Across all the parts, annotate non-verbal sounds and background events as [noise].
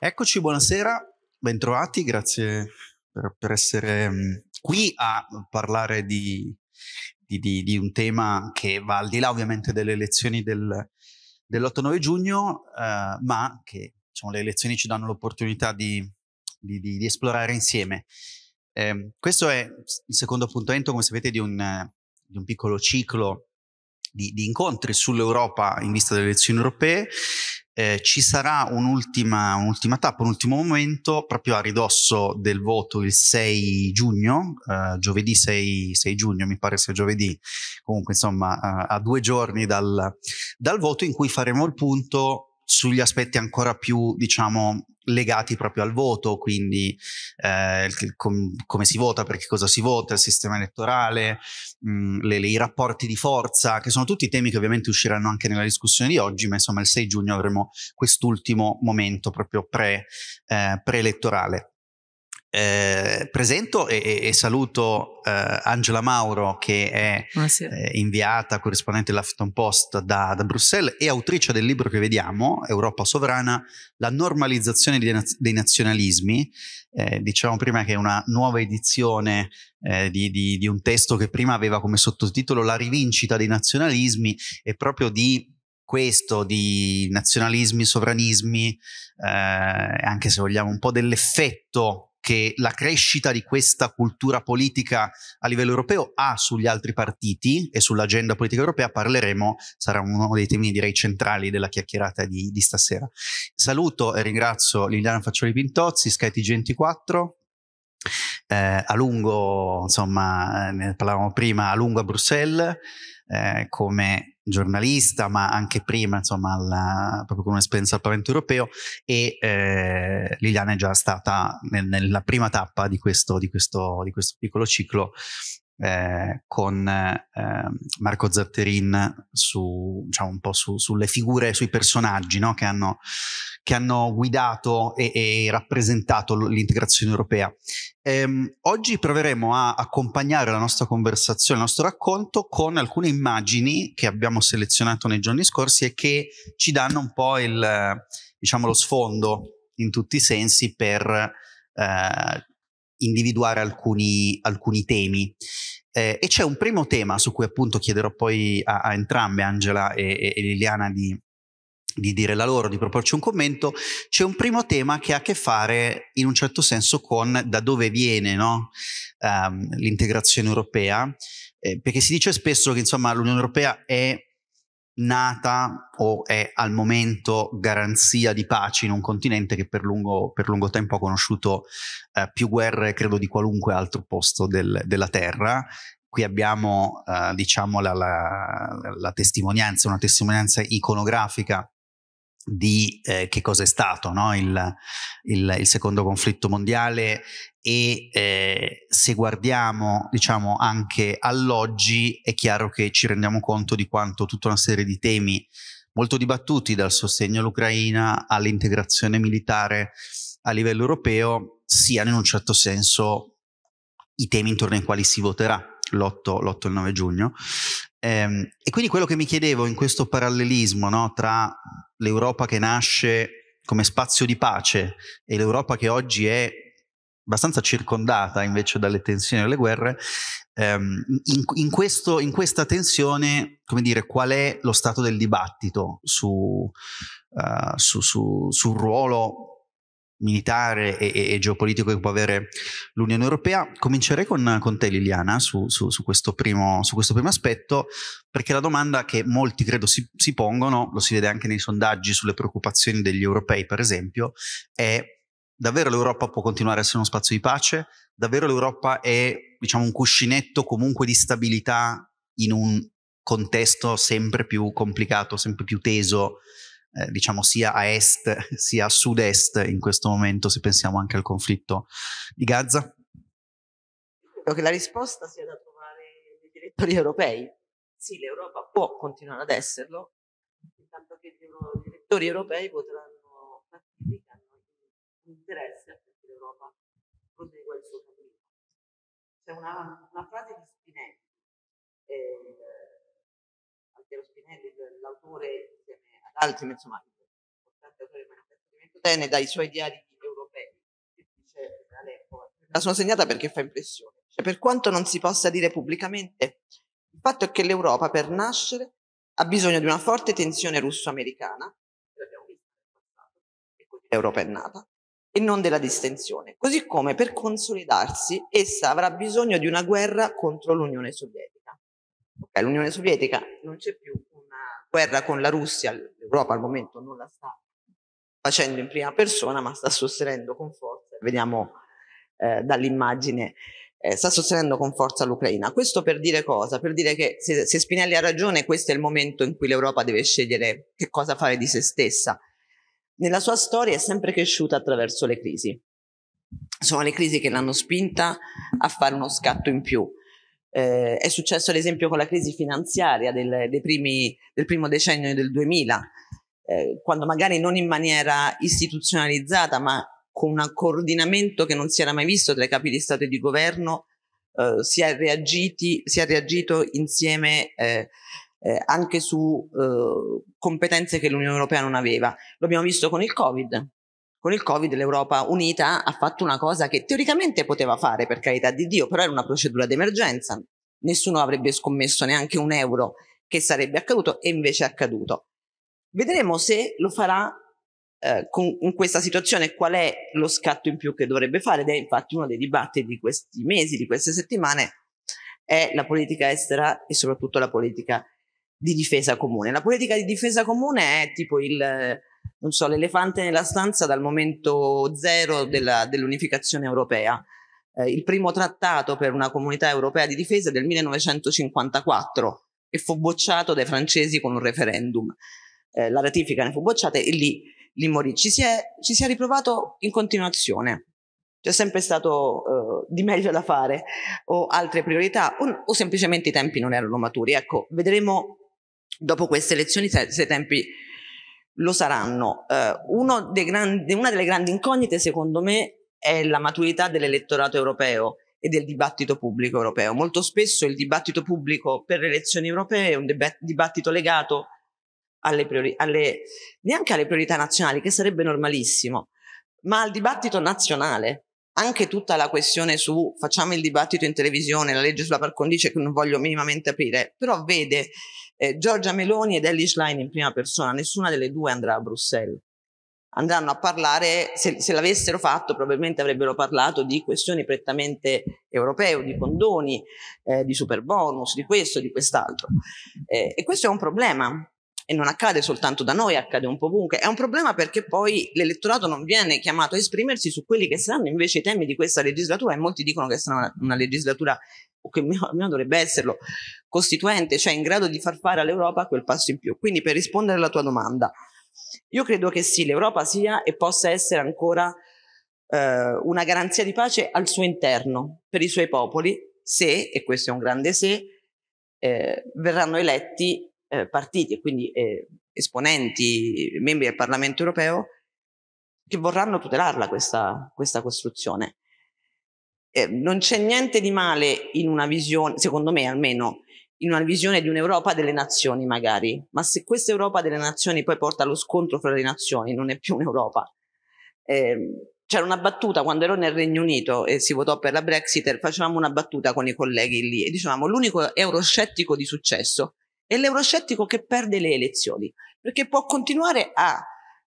Eccoci, buonasera, bentrovati, grazie per, per essere mm, qui a parlare di, di, di, di, un tema che va al di là ovviamente delle elezioni del, dell'8-9 giugno, eh, ma che diciamo, le elezioni ci danno l'opportunità di, esplorare insieme. Eh, questo è il secondo appuntamento, come sapete, di un, un piccolo ciclo di incontri sull'Europa in vista delle elezioni europee eh, ci sarà un'ultima, un'ultima tappa, un ultimo momento proprio a ridosso del voto il 6 giugno, eh, giovedì 6, 6, giugno mi pare sia giovedì, comunque insomma a, eh, a due giorni dal, dal voto in cui faremo il punto sugli aspetti ancora più diciamo legati proprio al voto, quindi eh, com- come si vota, perché cosa si vota, il sistema elettorale, mh, mm, le, i rapporti di forza, che sono tutti temi che ovviamente usciranno anche nella discussione di oggi, ma insomma il 6 giugno avremo quest'ultimo momento proprio pre, eh, pre-elettorale. Eh, presento e, e saluto eh, Angela Mauro che è eh, inviata corrispondente dell'Afton Post da, da, Bruxelles e autrice del libro che vediamo, Europa sovrana, la normalizzazione dei, naz- dei nazionalismi. diciamo prima che è una nuova edizione eh, di, di, di un testo che prima aveva come sottotitolo La rivincita dei nazionalismi e proprio di questo di nazionalismi, sovranismi, eh, anche se vogliamo un po' dell'effetto che la crescita di questa cultura politica a livello europeo ha sugli altri partiti e sull'agenda politica europea parleremo, sarà uno dei temi direi centrali della chiacchierata di, di stasera. Saluto e ringrazio Liliana Faccioli Pintozzi, skytg 24 eh, a lungo, insomma, eh, ne parlavamo prima, a lungo a Bruxelles, eh, come giornalista, ma anche prima, insomma, alla, proprio con un'esperienza al Parlamento europeo e eh, Liliana è già stata nel, nella prima tappa di questo, di questo, di questo piccolo ciclo eh, con eh, Marco Zatterin su, diciamo, un po' su, sulle figure, sui personaggi no? che, hanno, che, hanno, guidato e, e rappresentato l'integrazione europea. Ehm, oggi proveremo a accompagnare la nostra conversazione, il nostro racconto con alcune immagini che abbiamo selezionato nei giorni scorsi e che ci danno un po' il, diciamo, lo sfondo in tutti i sensi per eh, individuare alcuni, alcuni temi. Eh, e c'è un primo tema su cui appunto chiederò poi a, a entrambe, Angela e, e Liliana, di, di dire la loro, di proporci un commento, c'è un primo tema che ha a che fare in un certo senso con da dove viene no? um, l'integrazione europea, eh, perché si dice spesso che insomma l'Unione Europea è nata o è al momento garanzia di pace in un continente che per lungo, per lungo tempo ha conosciuto eh, più guerre, credo, di qualunque altro posto del, della Terra. Qui abbiamo, eh, diciamo, la, la, la testimonianza, una testimonianza iconografica di eh, che cosa è stato no? il, il, il, secondo conflitto mondiale e eh, se guardiamo diciamo anche all'oggi è chiaro che ci rendiamo conto di quanto tutta una serie di temi molto dibattuti dal sostegno all'Ucraina all'integrazione militare a livello europeo siano in un certo senso i temi intorno ai quali si voterà l'8 e il 9 giugno ehm, e quindi quello che mi chiedevo in questo parallelismo no, tra l'Europa che nasce come spazio di pace e l'Europa che oggi è abbastanza circondata invece dalle tensioni e dalle guerre, ehm, in, in, questo, in, questa tensione, come dire, qual è lo stato del dibattito su, uh, su, su, sul ruolo militare e, e, e, geopolitico che può avere l'Unione Europea. Comincerei con, con te Liliana su, su, su, questo primo, su, questo primo, aspetto, perché la domanda che molti credo si, si, pongono, lo si vede anche nei sondaggi sulle preoccupazioni degli europei per esempio, è davvero l'Europa può continuare a essere uno spazio di pace, davvero l'Europa è diciamo, un cuscinetto comunque di stabilità in un contesto sempre più complicato, sempre più teso, eh, diciamo sia a est [laughs] sia a sud-est in questo momento, se pensiamo anche al conflitto di Gaza? Credo che la risposta sia da trovare nei direttori europei. Sì, l'Europa può continuare ad esserlo, intanto che i direttori europei potranno partire interesse a perché l'Europa prosegua il suo cammino. C'è una, una, frase di Spinelli, eh, Altiero Spinelli, cioè l'autore insieme ad altri, insomma, importante autore del manifesto di Ventotene, dai suoi diari europei, che dice all'epoca. La sono segnata perché fa impressione. Cioè, per quanto non si possa dire pubblicamente, il fatto è che l'Europa per nascere ha bisogno di una forte tensione russo-americana, l'abbiamo visto nel passato, e così l'Europa è nata, e non della distensione. Così come per consolidarsi essa avrà bisogno di una guerra contro l'Unione Sovietica. Okay, L'Unione Sovietica non c'è più una guerra con la Russia, l'Europa al momento non la sta facendo in prima persona, ma sta sostenendo con forza, vediamo eh, dall'immagine, eh, sta sostenendo con forza l'Ucraina. Questo per dire cosa? Per dire che se, se Spinelli ha ragione, questo è il momento in cui l'Europa deve scegliere che cosa fare di se stessa nella sua storia è sempre cresciuta attraverso le crisi. Sono le crisi che l'hanno spinta a fare uno scatto in più. Eh, è successo ad esempio con la crisi finanziaria del, primi, del primo decennio del 2000, eh, quando magari non in maniera istituzionalizzata, ma con un coordinamento che non si era mai visto tra i capi di Stato e di Governo, eh, si, è reagiti, si, è reagito insieme eh, eh, anche su eh, competenze che l'Unione Europea non aveva. L'abbiamo visto con il Covid. Con il Covid l'Europa unita ha fatto una cosa che teoricamente poteva fare, per carità di Dio, però era una procedura d'emergenza. Nessuno avrebbe scommesso neanche un euro che sarebbe accaduto e invece è accaduto. Vedremo se lo farà eh, con, in questa situazione qual è lo scatto in più che dovrebbe fare ed è infatti uno dei dibattiti di questi mesi, di queste settimane, è la politica estera e soprattutto la politica di difesa comune. La politica di difesa comune è tipo il, non so, l'elefante nella stanza dal momento zero della, dell'unificazione europea. Eh, il primo trattato per una comunità europea di difesa è del 1954 e fu bocciato dai francesi con un referendum. Eh, la ratifica ne fu bocciata e lì, lì morì. Ci si, è, ci si è riprovato in continuazione. C'è sempre stato eh, di meglio da fare o altre priorità o, o semplicemente i tempi non erano maturi. Ecco, vedremo dopo queste elezioni, se, se i tempi lo saranno. Eh, grandi, una delle grandi incognite, secondo me, è la maturità dell'elettorato europeo e del dibattito pubblico europeo. Molto spesso il dibattito pubblico per le elezioni europee è un dibattito legato alle priori- alle, neanche alle priorità nazionali, che sarebbe normalissimo, ma al dibattito nazionale. Anche tutta la questione su facciamo il dibattito in televisione, la legge sulla par condicio che non voglio minimamente aprire, però vede eh, Giorgia Meloni ed Ellie Schlein in prima persona, nessuna delle due andrà a Bruxelles. Andranno a parlare, se, se l'avessero fatto probabilmente avrebbero parlato di questioni prettamente europee, di condoni, eh, di super bonus, di questo, di quest'altro. Eh, e questo è un problema, e non accade soltanto da noi, accade un po' ovunque. È un problema perché poi l'elettorato non viene chiamato a esprimersi su quelli che saranno invece i temi di questa legislatura e molti dicono che sarà una, una legislatura o che almeno dovrebbe esserlo, costituente, cioè in grado di far fare all'Europa quel passo in più. Quindi per rispondere alla tua domanda, io credo che sì, l'Europa sia e possa essere ancora eh, una garanzia di pace al suo interno, per i suoi popoli, se, e questo è un grande se, eh, verranno eletti eh, partiti e quindi eh, esponenti, membri del Parlamento europeo, che vorranno tutelarla questa, questa costruzione. Eh, non c'è niente di male in una visione, secondo me almeno, in una visione di un'Europa delle nazioni magari, ma se questa Europa delle nazioni poi porta allo scontro fra le nazioni, non è più un'Europa. Eh, c'era una battuta quando ero nel Regno Unito e si votò per la Brexit, facevamo una battuta con i colleghi lì e dicevamo l'unico euroscettico di successo è l'euroscettico che perde le elezioni, perché può continuare a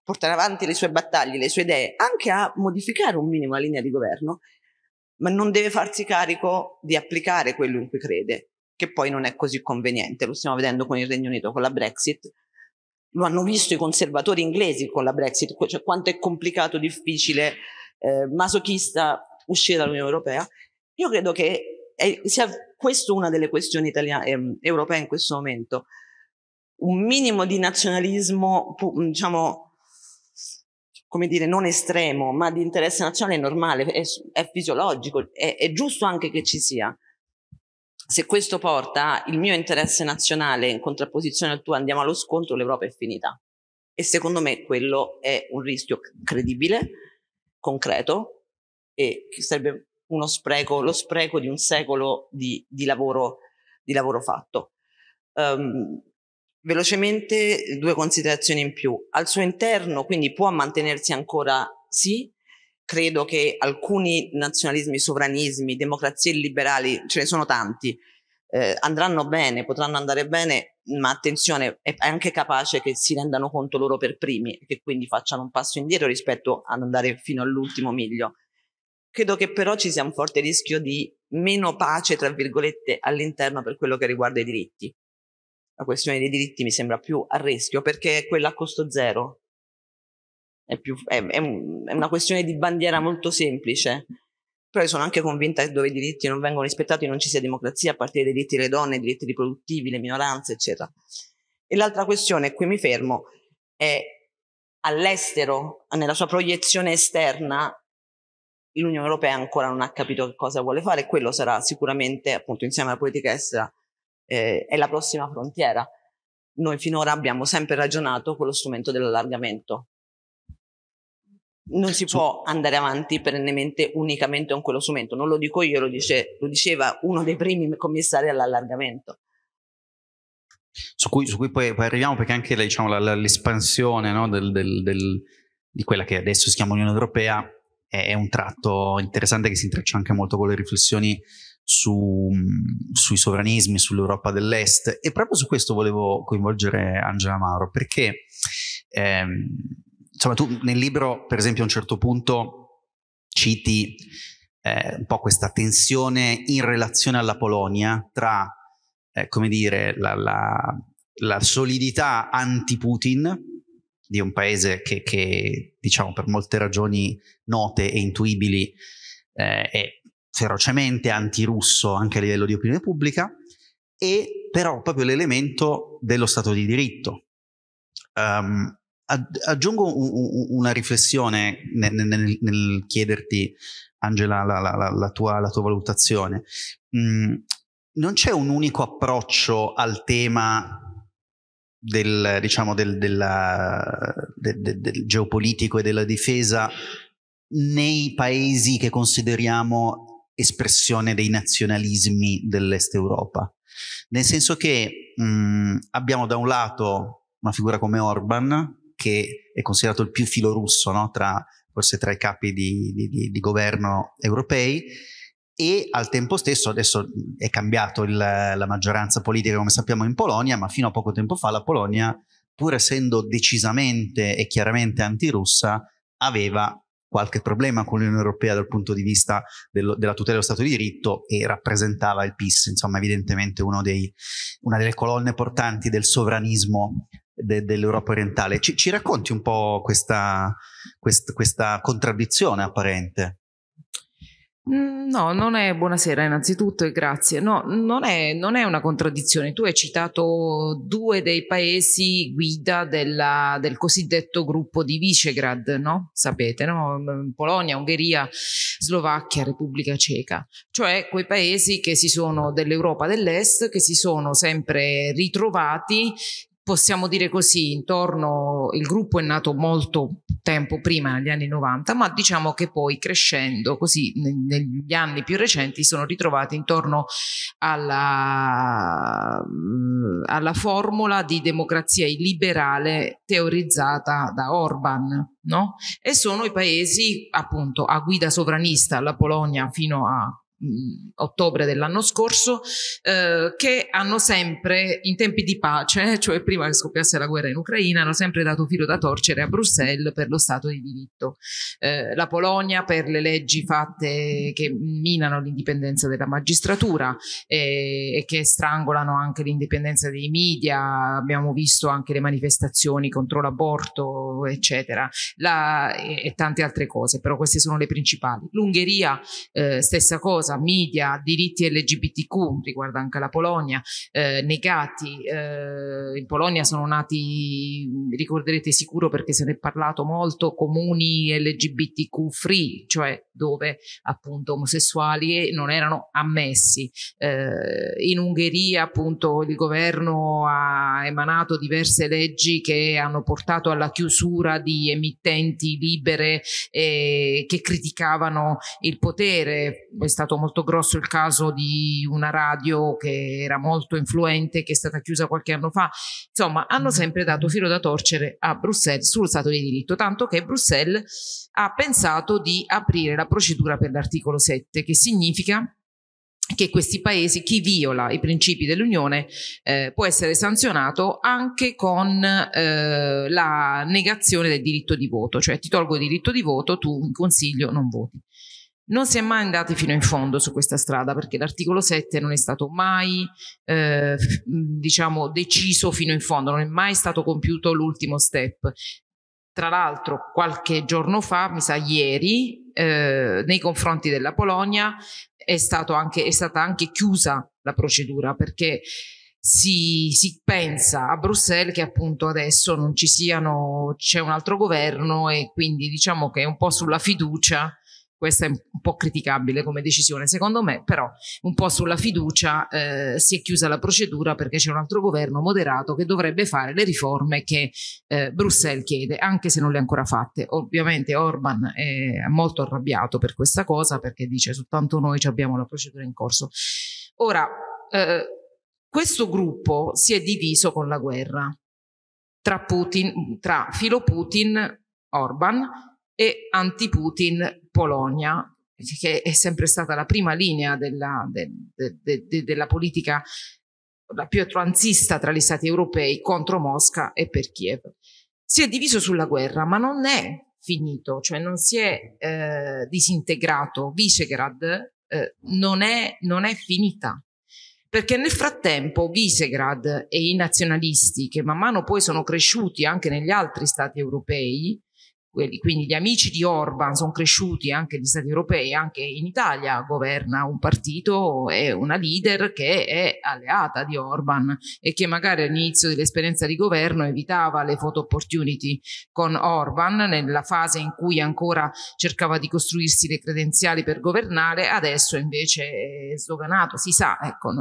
portare avanti le sue battaglie, le sue idee, anche a modificare un minimo la linea di governo, ma non deve farsi carico di applicare quello in cui crede, che poi non è così conveniente, lo stiamo vedendo con il Regno Unito, con la Brexit, lo hanno visto i conservatori inglesi con la Brexit, cioè quanto è complicato, difficile, eh, masochista uscire dall'Unione Europea. Io credo che è, eh, sia questo è una delle questioni italiane, eh, europee in questo momento. Un minimo di nazionalismo, mhmm, diciamo, come dire, non estremo, ma di interesse nazionale è normale, è, è fisiologico, è, è giusto anche che ci sia. Se questo porta il mio interesse nazionale in contrapposizione al tuo, andiamo allo scontro, l'Europa è finita. E secondo me quello è un rischio credibile, concreto, e che sarebbe uno spreco, lo spreco di un secolo di, di, lavoro, di lavoro, fatto. Um, velocemente due considerazioni in più. Al suo interno, quindi può mantenersi ancora sì, credo che alcuni nazionalismi, sovranismi, democrazie liberali, ce ne sono tanti, eh, andranno bene, potranno andare bene, ma attenzione, è anche capace che si rendano conto loro per primi, che quindi facciano un passo indietro rispetto ad andare fino all'ultimo miglio. Credo che però ci sia un forte rischio di meno pace, tra virgolette, all'interno per quello che riguarda i diritti. La questione dei diritti mi sembra più a rischio perché è quella a costo zero. È, più, è, è, è una questione di bandiera molto semplice. Però sono anche convinta che dove i diritti non vengono rispettati non ci sia democrazia, a partire dai diritti delle donne, i diritti riproduttivi, le minoranze, eccetera. E l'altra questione, e qui mi fermo, è all'estero, nella sua proiezione esterna, l'Unione Europea ancora non ha capito che cosa vuole fare e quello sarà sicuramente, appunto, insieme alla politica estera, eh, è la prossima frontiera. Noi finora abbiamo sempre ragionato con lo strumento dell'allargamento. Non si può andare avanti perennemente unicamente con quello strumento, non lo dico io, lo, dice, lo diceva uno dei primi commissari all'allargamento. Su cui, su cui poi, poi, arriviamo perché anche diciamo, la, la, l'espansione no, del, del, del, di quella che adesso si chiama Unione Europea è, un tratto interessante che si intreccia anche molto con le riflessioni su, sui sovranismi, sull'Europa dell'Est e proprio su questo volevo coinvolgere Angela Mauro perché ehm, insomma tu nel libro per esempio a un certo punto citi eh, un po' questa tensione in relazione alla Polonia tra eh, come dire la, la, la solidità anti-Putin di un paese che, che diciamo per molte ragioni note e intuibili eh, è ferocemente antirusso anche a livello di opinione pubblica e però proprio l'elemento dello Stato di diritto. Um, aggiungo una riflessione nel, nel, nel chiederti, Angela, la, la, la, tua, la tua, valutazione. Mm, non c'è un unico approccio al tema del, diciamo, del, della, del, del geopolitico e della difesa nei paesi che consideriamo espressione dei nazionalismi dell'Est Europa. Nel senso che mh, mm, abbiamo da un lato una figura come Orban, che è considerato il più filorusso no? tra, forse tra i capi di, di, di, governo europei, e al tempo stesso adesso è cambiato il, la maggioranza politica come sappiamo in Polonia, ma fino a poco tempo fa la Polonia, pur essendo decisamente e chiaramente antirussa, aveva qualche problema con l'Unione Europea dal punto di vista dello, della tutela dello Stato di diritto e rappresentava il PIS, insomma evidentemente dei, una delle colonne portanti del sovranismo de, dell'Europa orientale. Ci, ci, racconti un po' questa, quest, questa contraddizione apparente? Mm, no, non è buonasera innanzitutto e grazie. No, non è, non è, una contraddizione. Tu hai citato due dei paesi guida della, del cosiddetto gruppo di Visegrad, no? Sapete, no? Mm, Polonia, Ungheria, Slovacchia, Repubblica Ceca. Cioè quei paesi che si sono dell'Europa dell'Est, che si sono sempre ritrovati possiamo dire così, intorno il gruppo è nato molto tempo prima, negli anni 90, ma diciamo che poi crescendo così negli anni più recenti sono ritrovati intorno alla, mm, alla formula di democrazia illiberale teorizzata da Orban. No? E sono i paesi appunto a guida sovranista, la Polonia fino a ottobre dell'anno scorso, eh, che hanno sempre, in tempi di pace, [laughs] cioè prima che scoppiasse la guerra in Ucraina, hanno sempre dato filo da torcere a Bruxelles per lo Stato di diritto. Eh, la Polonia per le leggi fatte che minano l'indipendenza della magistratura eh, e che strangolano anche l'indipendenza dei media, abbiamo visto anche le manifestazioni contro l'aborto, eccetera, la, e, e, tante altre cose, però queste sono le principali. L'Ungheria, eh, stessa cosa, cosa, media, diritti LGBTQ, riguarda anche la Polonia, eh, negati. Eh, in Polonia sono nati, ricorderete sicuro perché se ne è parlato molto, comuni LGBTQ free, cioè dove appunto omosessuali eh, non erano ammessi. Eh, in Ungheria appunto il governo ha emanato diverse leggi che hanno portato alla chiusura di emittenti libere eh, che criticavano il potere, è stato molto grosso il caso di una radio che era molto influente, che è stata chiusa qualche anno fa. Insomma, hanno mm. sempre dato filo da torcere a Bruxelles sullo Stato di diritto, tanto che Bruxelles ha pensato di aprire la procedura per l'articolo 7, che significa che questi paesi, chi viola i principi dell'Unione eh, può essere sanzionato anche con eh, la negazione del diritto di voto, cioè ti tolgo il diritto di voto, tu in consiglio non voti. Non si è mai andati fino in fondo su questa strada perché l'articolo 7 non è stato mai eh, diciamo, deciso fino in fondo, non è mai stato compiuto l'ultimo step. Tra l'altro qualche giorno fa, mi sa ieri, eh, nei confronti della Polonia è, anche, è, stata anche chiusa la procedura perché si, si, pensa a Bruxelles che appunto adesso non ci siano, c'è un altro governo e quindi diciamo che è un po' sulla fiducia questa è un po' criticabile come decisione, secondo me, però un po' sulla fiducia eh, si è chiusa la procedura perché c'è un altro governo moderato che dovrebbe fare le riforme che eh, Bruxelles chiede, anche se non le ha ancora fatte. Ovviamente Orban è molto arrabbiato per questa cosa perché dice soltanto noi abbiamo la procedura in corso. Ora, eh, questo gruppo si è diviso con la guerra tra, Putin, tra filo Putin, Orban e anti-Putin Polonia, che è sempre stata la prima linea della, de, de, de, della politica la più attranzista tra gli stati europei contro Mosca e per Kiev. Si è diviso sulla guerra, ma non è finito, cioè non si è eh, disintegrato. Visegrad eh, non, è, non è finita, perché nel frattempo Visegrad e i nazionalisti, che man mano poi sono cresciuti anche negli altri stati europei, quelli, quindi gli amici di Orban sono cresciuti anche negli stati europei, anche in Italia governa un partito e una leader che è alleata di Orban e che magari all'inizio dell'esperienza di governo evitava le photo opportunity con Orban nella fase in cui ancora cercava di costruirsi le credenziali per governare, adesso invece è sdoganato, si sa, ecco,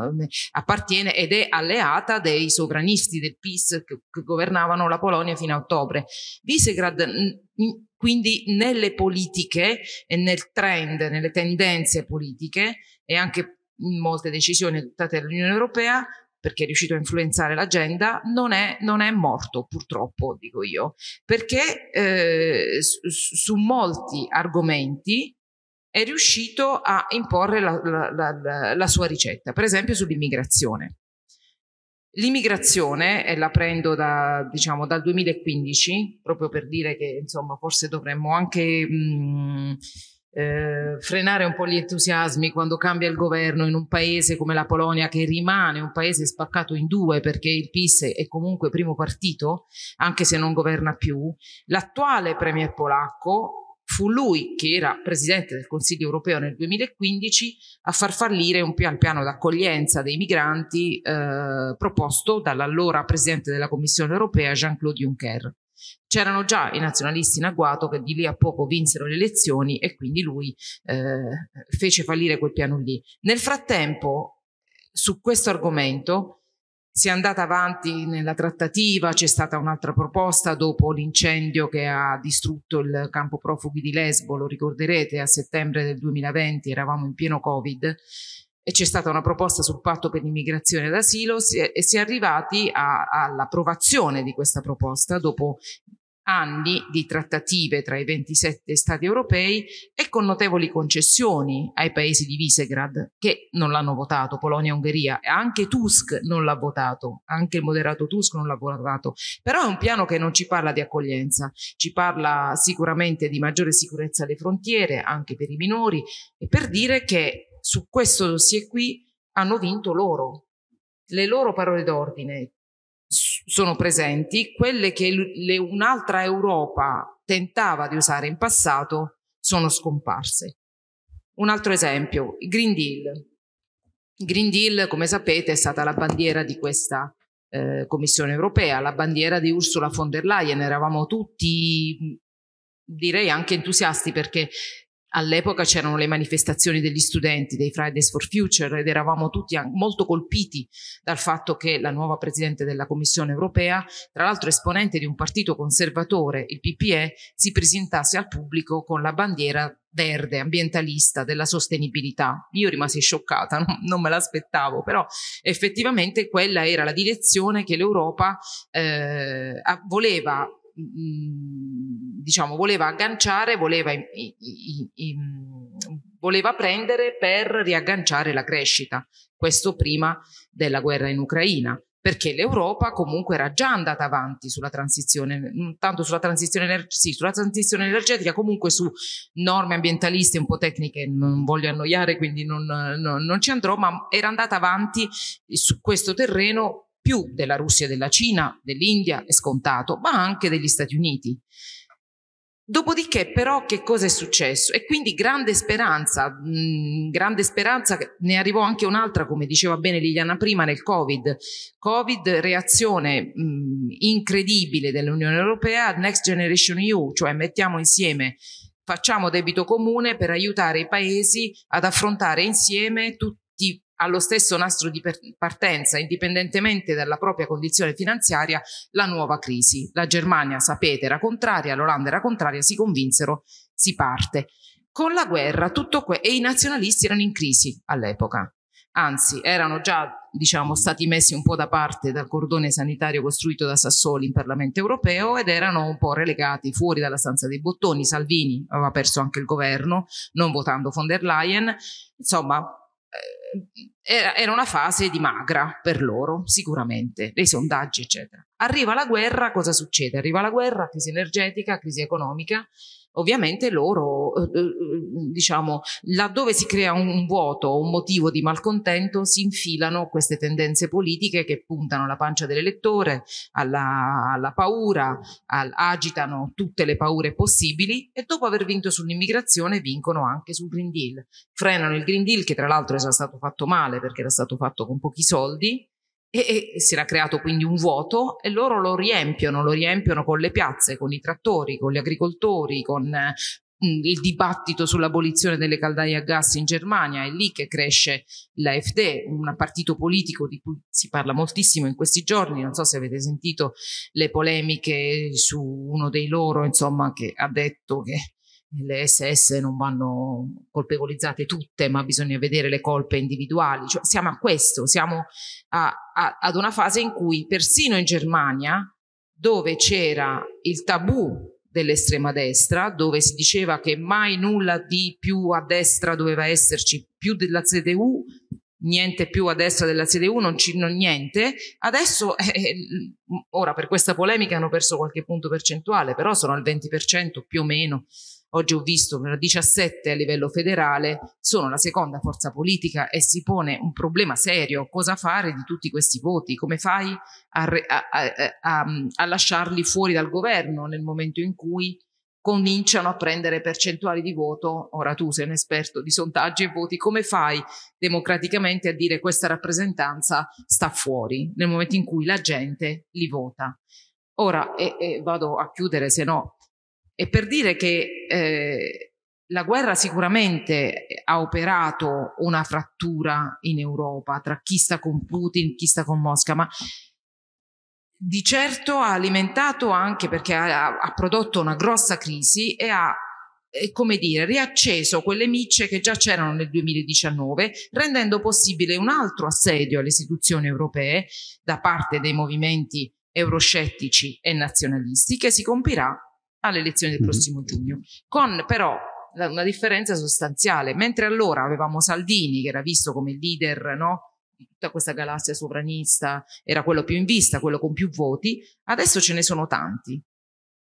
appartiene ed è alleata dei sovranisti del PIS che, che governavano la Polonia fino a ottobre. Visegrad quindi nelle politiche e nel trend, nelle tendenze politiche e anche in molte decisioni adottate dall'Unione Europea, perché è riuscito a influenzare l'agenda, non è, non è morto purtroppo, dico io, perché eh, su, su, molti argomenti è riuscito a imporre la, la, la, la sua ricetta, per esempio sull'immigrazione. L'immigrazione, e la prendo da, diciamo, dal 2015, proprio per dire che insomma, forse dovremmo anche mh, mm, eh, frenare un po' gli entusiasmi quando cambia il governo in un paese come la Polonia, che rimane un paese spaccato in due perché il PIS è comunque primo partito, anche se non governa più. L'attuale premier polacco fu lui che era presidente del Consiglio europeo nel 2015 a far fallire un piano, piano d'accoglienza dei migranti eh, proposto dall'allora presidente della Commissione europea Jean-Claude Juncker. C'erano già i nazionalisti in agguato che di lì a poco vinsero le elezioni e quindi lui eh, fece fallire quel piano lì. Nel frattempo, su questo argomento, si è andata avanti nella trattativa, c'è stata un'altra proposta dopo l'incendio che ha distrutto il campo profughi di Lesbo, lo ricorderete, a settembre del 2020 eravamo in pieno Covid, e c'è stata una proposta sul patto per l'immigrazione ed asilo e si è arrivati all'approvazione di questa proposta dopo anni di trattative tra i 27 Stati europei e con notevoli concessioni ai paesi di Visegrad che non l'hanno votato, Polonia e Ungheria, anche Tusk non l'ha votato, anche il moderato Tusk non l'ha votato, però è un piano che non ci parla di accoglienza, ci parla sicuramente di maggiore sicurezza alle frontiere, anche per i minori, e per dire che su questo dossier qui hanno vinto loro, le loro parole d'ordine, sono presenti, quelle che le, un'altra Europa tentava di usare in passato sono scomparse. Un altro esempio, il Green Deal. Green Deal, come sapete, è stata la bandiera di questa eh, Commissione europea, la bandiera di Ursula von der Leyen. Eravamo tutti, direi anche entusiasti, perché All'epoca c'erano le manifestazioni degli studenti, dei Fridays for Future, ed eravamo tutti molto colpiti dal fatto che la nuova Presidente della Commissione europea, tra l'altro esponente di un partito conservatore, il PPE, si presentasse al pubblico con la bandiera verde, ambientalista, della sostenibilità. Io rimasi scioccata, [laughs] non, me l'aspettavo, però effettivamente quella era la direzione che l'Europa eh, voleva diciamo, voleva agganciare, voleva, voleva prendere per riagganciare la crescita, questo prima della guerra in Ucraina perché l'Europa comunque era già andata avanti sulla transizione, mm, tanto sulla transizione, sì, sulla transizione energetica, comunque su norme ambientaliste un po' tecniche, non voglio annoiare, quindi non, non, non ci andrò, ma era andata avanti su questo terreno più della Russia e della Cina, dell'India, è scontato, ma anche degli Stati Uniti. Dopodiché però che cosa è successo? E quindi grande speranza, mh, mm, grande speranza, ne arrivò anche un'altra, come diceva bene Liliana prima, nel Covid. Covid, reazione mh, mm, incredibile dell'Unione Europea, Next Generation EU, cioè mettiamo insieme, facciamo debito comune per aiutare i paesi ad affrontare insieme tutti allo stesso nastro di partenza, indipendentemente dalla propria condizione finanziaria, la nuova crisi. La Germania, sapete, era contraria, l'Olanda era contraria, si convinsero, si parte. Con la guerra tutto questo, e i nazionalisti erano in crisi all'epoca, anzi erano già diciamo, stati messi un po' da parte dal cordone sanitario costruito da Sassoli in Parlamento europeo ed erano un po' relegati fuori dalla stanza dei bottoni. Salvini aveva perso anche il governo, non votando von der Leyen. Insomma, eh, era una fase di magra per loro, sicuramente, dei sondaggi, eccetera. Arriva la guerra, cosa succede? Arriva la guerra, crisi energetica, crisi economica Ovviamente loro, eh, eh, eh, diciamo, laddove si crea un vuoto un motivo di malcontento, si infilano queste tendenze politiche che puntano alla pancia dell'elettore, alla, alla paura, al, agitano tutte le paure possibili e dopo aver vinto sull'immigrazione vincono anche sul Green Deal. Frenano il Green Deal che tra l'altro era stato fatto male perché era stato fatto con pochi soldi, e, e si era creato quindi un vuoto e loro lo riempiono, lo riempiono con le piazze, con i trattori, con gli agricoltori, con eh, il dibattito sull'abolizione delle caldaie a gas in Germania, è lì che cresce l'AfD, un partito politico di cui si parla moltissimo in questi giorni, non so se avete sentito le polemiche su uno dei loro, insomma, che ha detto che le SS non vanno colpevolizzate tutte, ma bisogna vedere le colpe individuali. Cioè, siamo a questo, siamo a, a, ad una fase in cui persino in Germania, dove c'era il tabù dell'estrema destra, dove si diceva che mai nulla di più a destra doveva esserci, più della CDU, niente più a destra della CDU, non, ci, non niente. Adesso, [laughs] eh, ora per questa polemica hanno perso qualche punto percentuale, però sono al 20% più o meno oggi ho visto meno 17 a livello federale, sono la seconda forza politica e si pone un problema serio, cosa fare di tutti questi voti, come fai a, re, a, a, a lasciarli fuori dal governo nel momento in cui cominciano a prendere percentuali di voto, ora tu sei un esperto di sondaggi e voti, come fai democraticamente a dire questa rappresentanza sta fuori nel momento in cui la gente li vota? Ora, e, e vado a chiudere, se no e per dire che eh, la guerra sicuramente ha operato una frattura in Europa tra chi sta con Putin, chi sta con Mosca, ma di certo ha alimentato anche perché ha, ha prodotto una grossa crisi e ha eh, come dire, riacceso quelle micce che già c'erano nel 2019, rendendo possibile un altro assedio alle istituzioni europee da parte dei movimenti euroscettici e nazionalisti che si compirà alle elezioni del mhm. prossimo giugno, con però una differenza sostanziale. Mentre allora avevamo Salvini, che era visto come leader no? di tutta questa galassia sovranista, era quello più in vista, quello con più voti, adesso ce ne sono tanti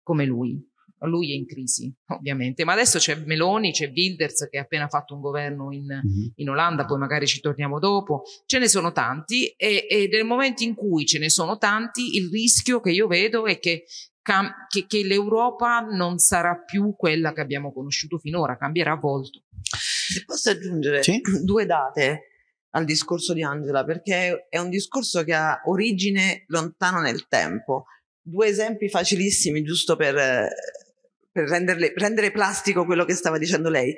come lui. Lui è in crisi, ovviamente, ma adesso c'è Meloni, c'è Wilders che ha appena fatto un governo in, mhm. in Olanda, poi magari ci torniamo dopo. Ce ne sono tanti e, e nel momento in cui ce ne sono tanti, il rischio che io vedo è che che, che l'Europa non sarà più quella che abbiamo conosciuto finora, cambierà volto. Se posso aggiungere sì? [clears throat] due date al discorso di Angela, perché è un discorso che ha origine lontano nel tempo. Due esempi facilissimi, giusto per, per renderle, rendere plastico quello che stava dicendo lei.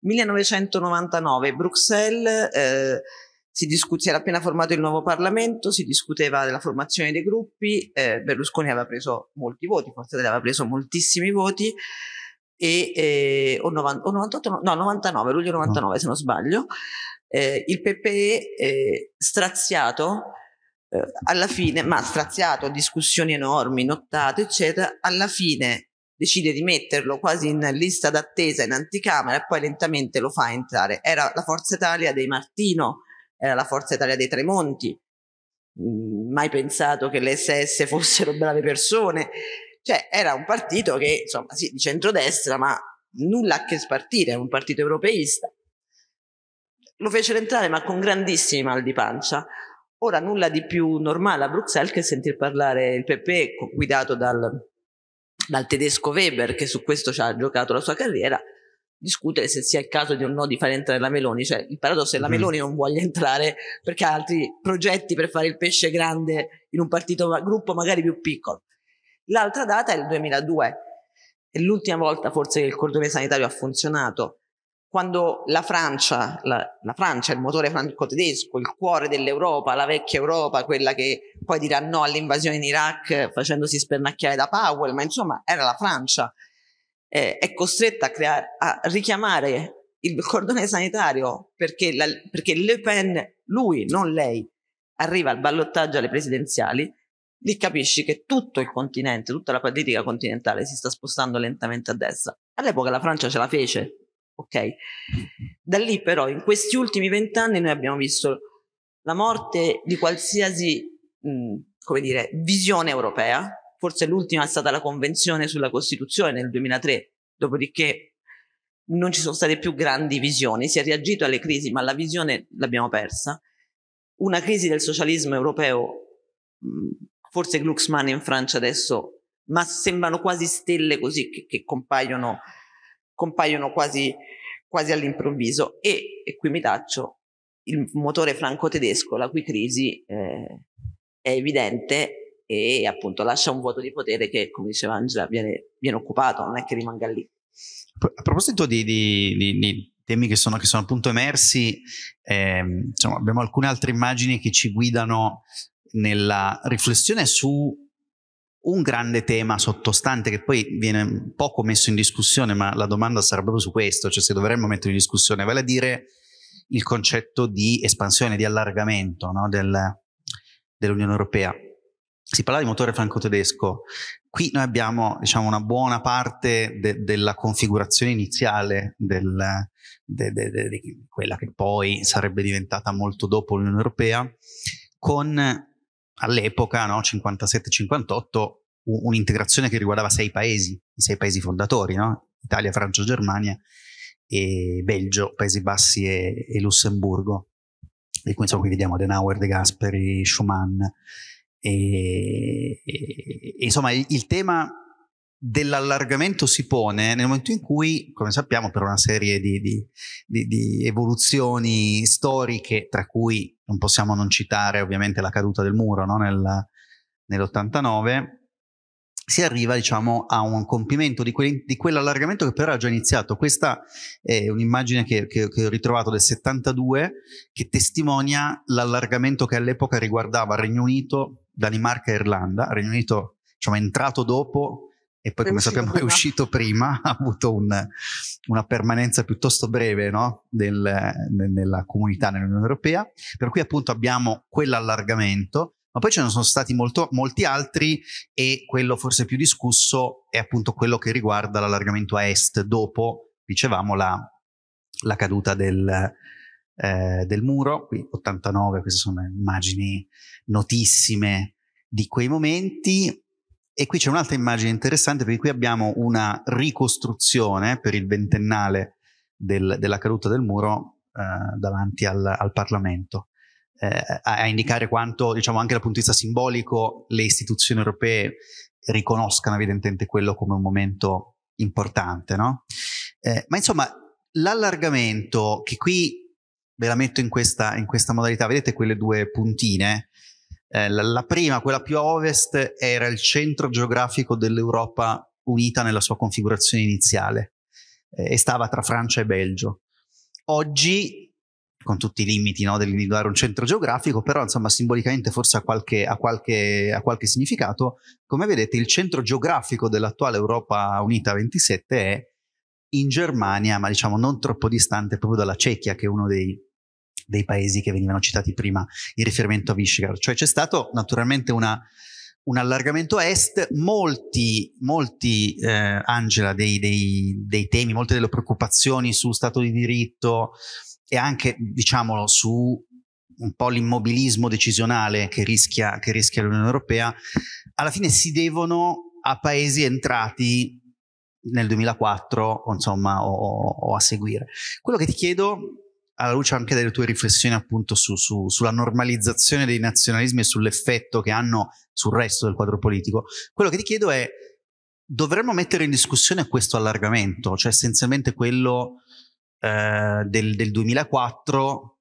1999, Bruxelles. Eh, si, discu- si era appena formato il nuovo Parlamento, si discuteva della formazione dei gruppi, eh, Berlusconi aveva preso molti voti, Forza Italia aveva preso moltissimi voti, e, eh, o, novan- o 98, no, 99, luglio 99 no. se non sbaglio, eh, il PPE eh, straziato eh, alla fine, ma straziato, discussioni enormi, nottate, eccetera, alla fine decide di metterlo quasi in lista d'attesa in anticamera e poi lentamente lo fa entrare. Era la Forza Italia dei Martino, era la Forza Italia dei Tremonti, mm, mai pensato che le SS fossero [laughs] brave persone, cioè era un partito che insomma sì di centrodestra ma nulla a che spartire, era un partito europeista. Lo fecero entrare ma con grandissimi mal di pancia. Ora nulla di più normale a Bruxelles che sentir parlare il Pepe guidato dal, dal tedesco Weber che su questo ci ha giocato la sua carriera discutere se sia il caso di o no di far entrare la Meloni, cioè il paradosso è che la mm-hmm. Meloni non voglia entrare perché ha altri progetti per fare il pesce grande in un partito gruppo magari più piccolo. L'altra data è il 2002, è l'ultima volta forse che il cordone sanitario ha funzionato, quando la Francia, la, la Francia il motore franco-tedesco, il cuore dell'Europa, la vecchia Europa, quella che poi dirà no all'invasione in Iraq facendosi spernacchiare da Powell, ma insomma era la Francia eh, è costretta a, creare, a richiamare il cordone sanitario perché, la, perché Le Pen, lui, non lei, arriva al ballottaggio alle presidenziali, lì capisci che tutto il continente, tutta la politica continentale si sta spostando lentamente a destra. All'epoca la Francia ce la fece, ok? Da lì però in questi ultimi vent'anni noi abbiamo visto la morte di qualsiasi, mh, come dire, visione europea, forse l'ultima è stata la convenzione sulla Costituzione nel 2003, dopodiché non ci sono state più grandi visioni, si è reagito alle crisi, ma la visione l'abbiamo persa. Una crisi del socialismo europeo, mm, forse Glucksmann in Francia adesso, ma sembrano quasi stelle così che, che compaiono, compaiono quasi, quasi all'improvviso. E, e qui mi taccio, il motore franco-tedesco, la cui crisi eh, è evidente e appunto lascia un vuoto di potere che, come diceva Angela, viene, viene occupato, non è che rimanga lì. A proposito di, di, di, di temi che sono, che sono, appunto emersi, eh, diciamo, abbiamo alcune altre immagini che ci guidano nella riflessione su un grande tema sottostante che poi viene poco messo in discussione, ma la domanda sarebbe proprio su questo, cioè se dovremmo mettere in discussione, vale a dire il concetto di espansione, di allargamento no, del, dell'Unione Europea si parla di motore franco-tedesco, qui noi abbiamo diciamo, una buona parte de- della configurazione iniziale, del, de- de- di quella che poi sarebbe diventata molto dopo l'Unione Europea, con all'epoca, no, 57-58, un'integrazione che riguardava sei paesi, i sei paesi fondatori, no? Italia, Francia, Germania, e Belgio, Paesi Bassi e, e Lussemburgo. di cui insomma, qui vediamo Adenauer, De Gasperi, Schumann e, e, insomma, il, il tema dell'allargamento si pone nel momento in cui, come sappiamo, per una serie di, di, di, di, evoluzioni storiche, tra cui non possiamo non citare ovviamente la caduta del muro no? Nel, nell'89, si arriva diciamo, a un compimento di, que- quell'allargamento che però era già iniziato. Questa è un'immagine che, che, che ho ritrovato del 72 che testimonia l'allargamento che all'epoca riguardava il Regno Unito, Danimarca e Irlanda, Regno Unito diciamo, è entrato dopo e poi come sappiamo prima. è uscito prima, [laughs] ha avuto un, una permanenza piuttosto breve no? Del, nella comunità, nell'Unione Europea, per cui appunto abbiamo quell'allargamento, ma poi ce ne sono stati molto, molti altri e quello forse più discusso è appunto quello che riguarda l'allargamento a est dopo, dicevamo, la, la caduta del, eh, del muro, qui 89, queste sono immagini notissime di quei momenti. E qui c'è un'altra immagine interessante perché qui abbiamo una ricostruzione per il ventennale del, della caduta del muro eh, davanti al, al Parlamento. Eh, a, a, indicare quanto, diciamo, anche dal punto di vista simbolico, le istituzioni europee riconoscano evidentemente quello come un momento importante, no? eh, ma insomma, l'allargamento che qui ve la metto in questa, in questa modalità, vedete quelle due puntine? Eh, la, la prima, quella più a ovest, era il centro geografico dell'Europa unita nella sua configurazione iniziale eh, e stava tra Francia e Belgio. Oggi, con tutti i limiti no, dell'individuare un centro geografico, però insomma simbolicamente forse ha qualche, ha, qualche, ha qualche significato, come vedete il centro geografico dell'attuale Europa Unita 27 è in Germania, ma diciamo non troppo distante proprio dalla Cecchia, che è uno dei, dei paesi che venivano citati prima in riferimento a Visegrad. Cioè c'è stato naturalmente una, un allargamento a est, molti, molti eh, Angela, dei, dei, dei, temi, molte delle preoccupazioni su Stato di diritto e anche, diciamolo, su un po' l'immobilismo decisionale che rischia, che rischia l'Unione Europea, alla fine si devono a paesi entrati nel 2004 insomma, o, o a seguire. Quello che ti chiedo alla luce anche delle tue riflessioni appunto su, su, sulla normalizzazione dei nazionalismi e sull'effetto che hanno sul resto del quadro politico, quello che ti chiedo è dovremmo mettere in discussione questo allargamento, cioè essenzialmente quello eh, del, del, 2004,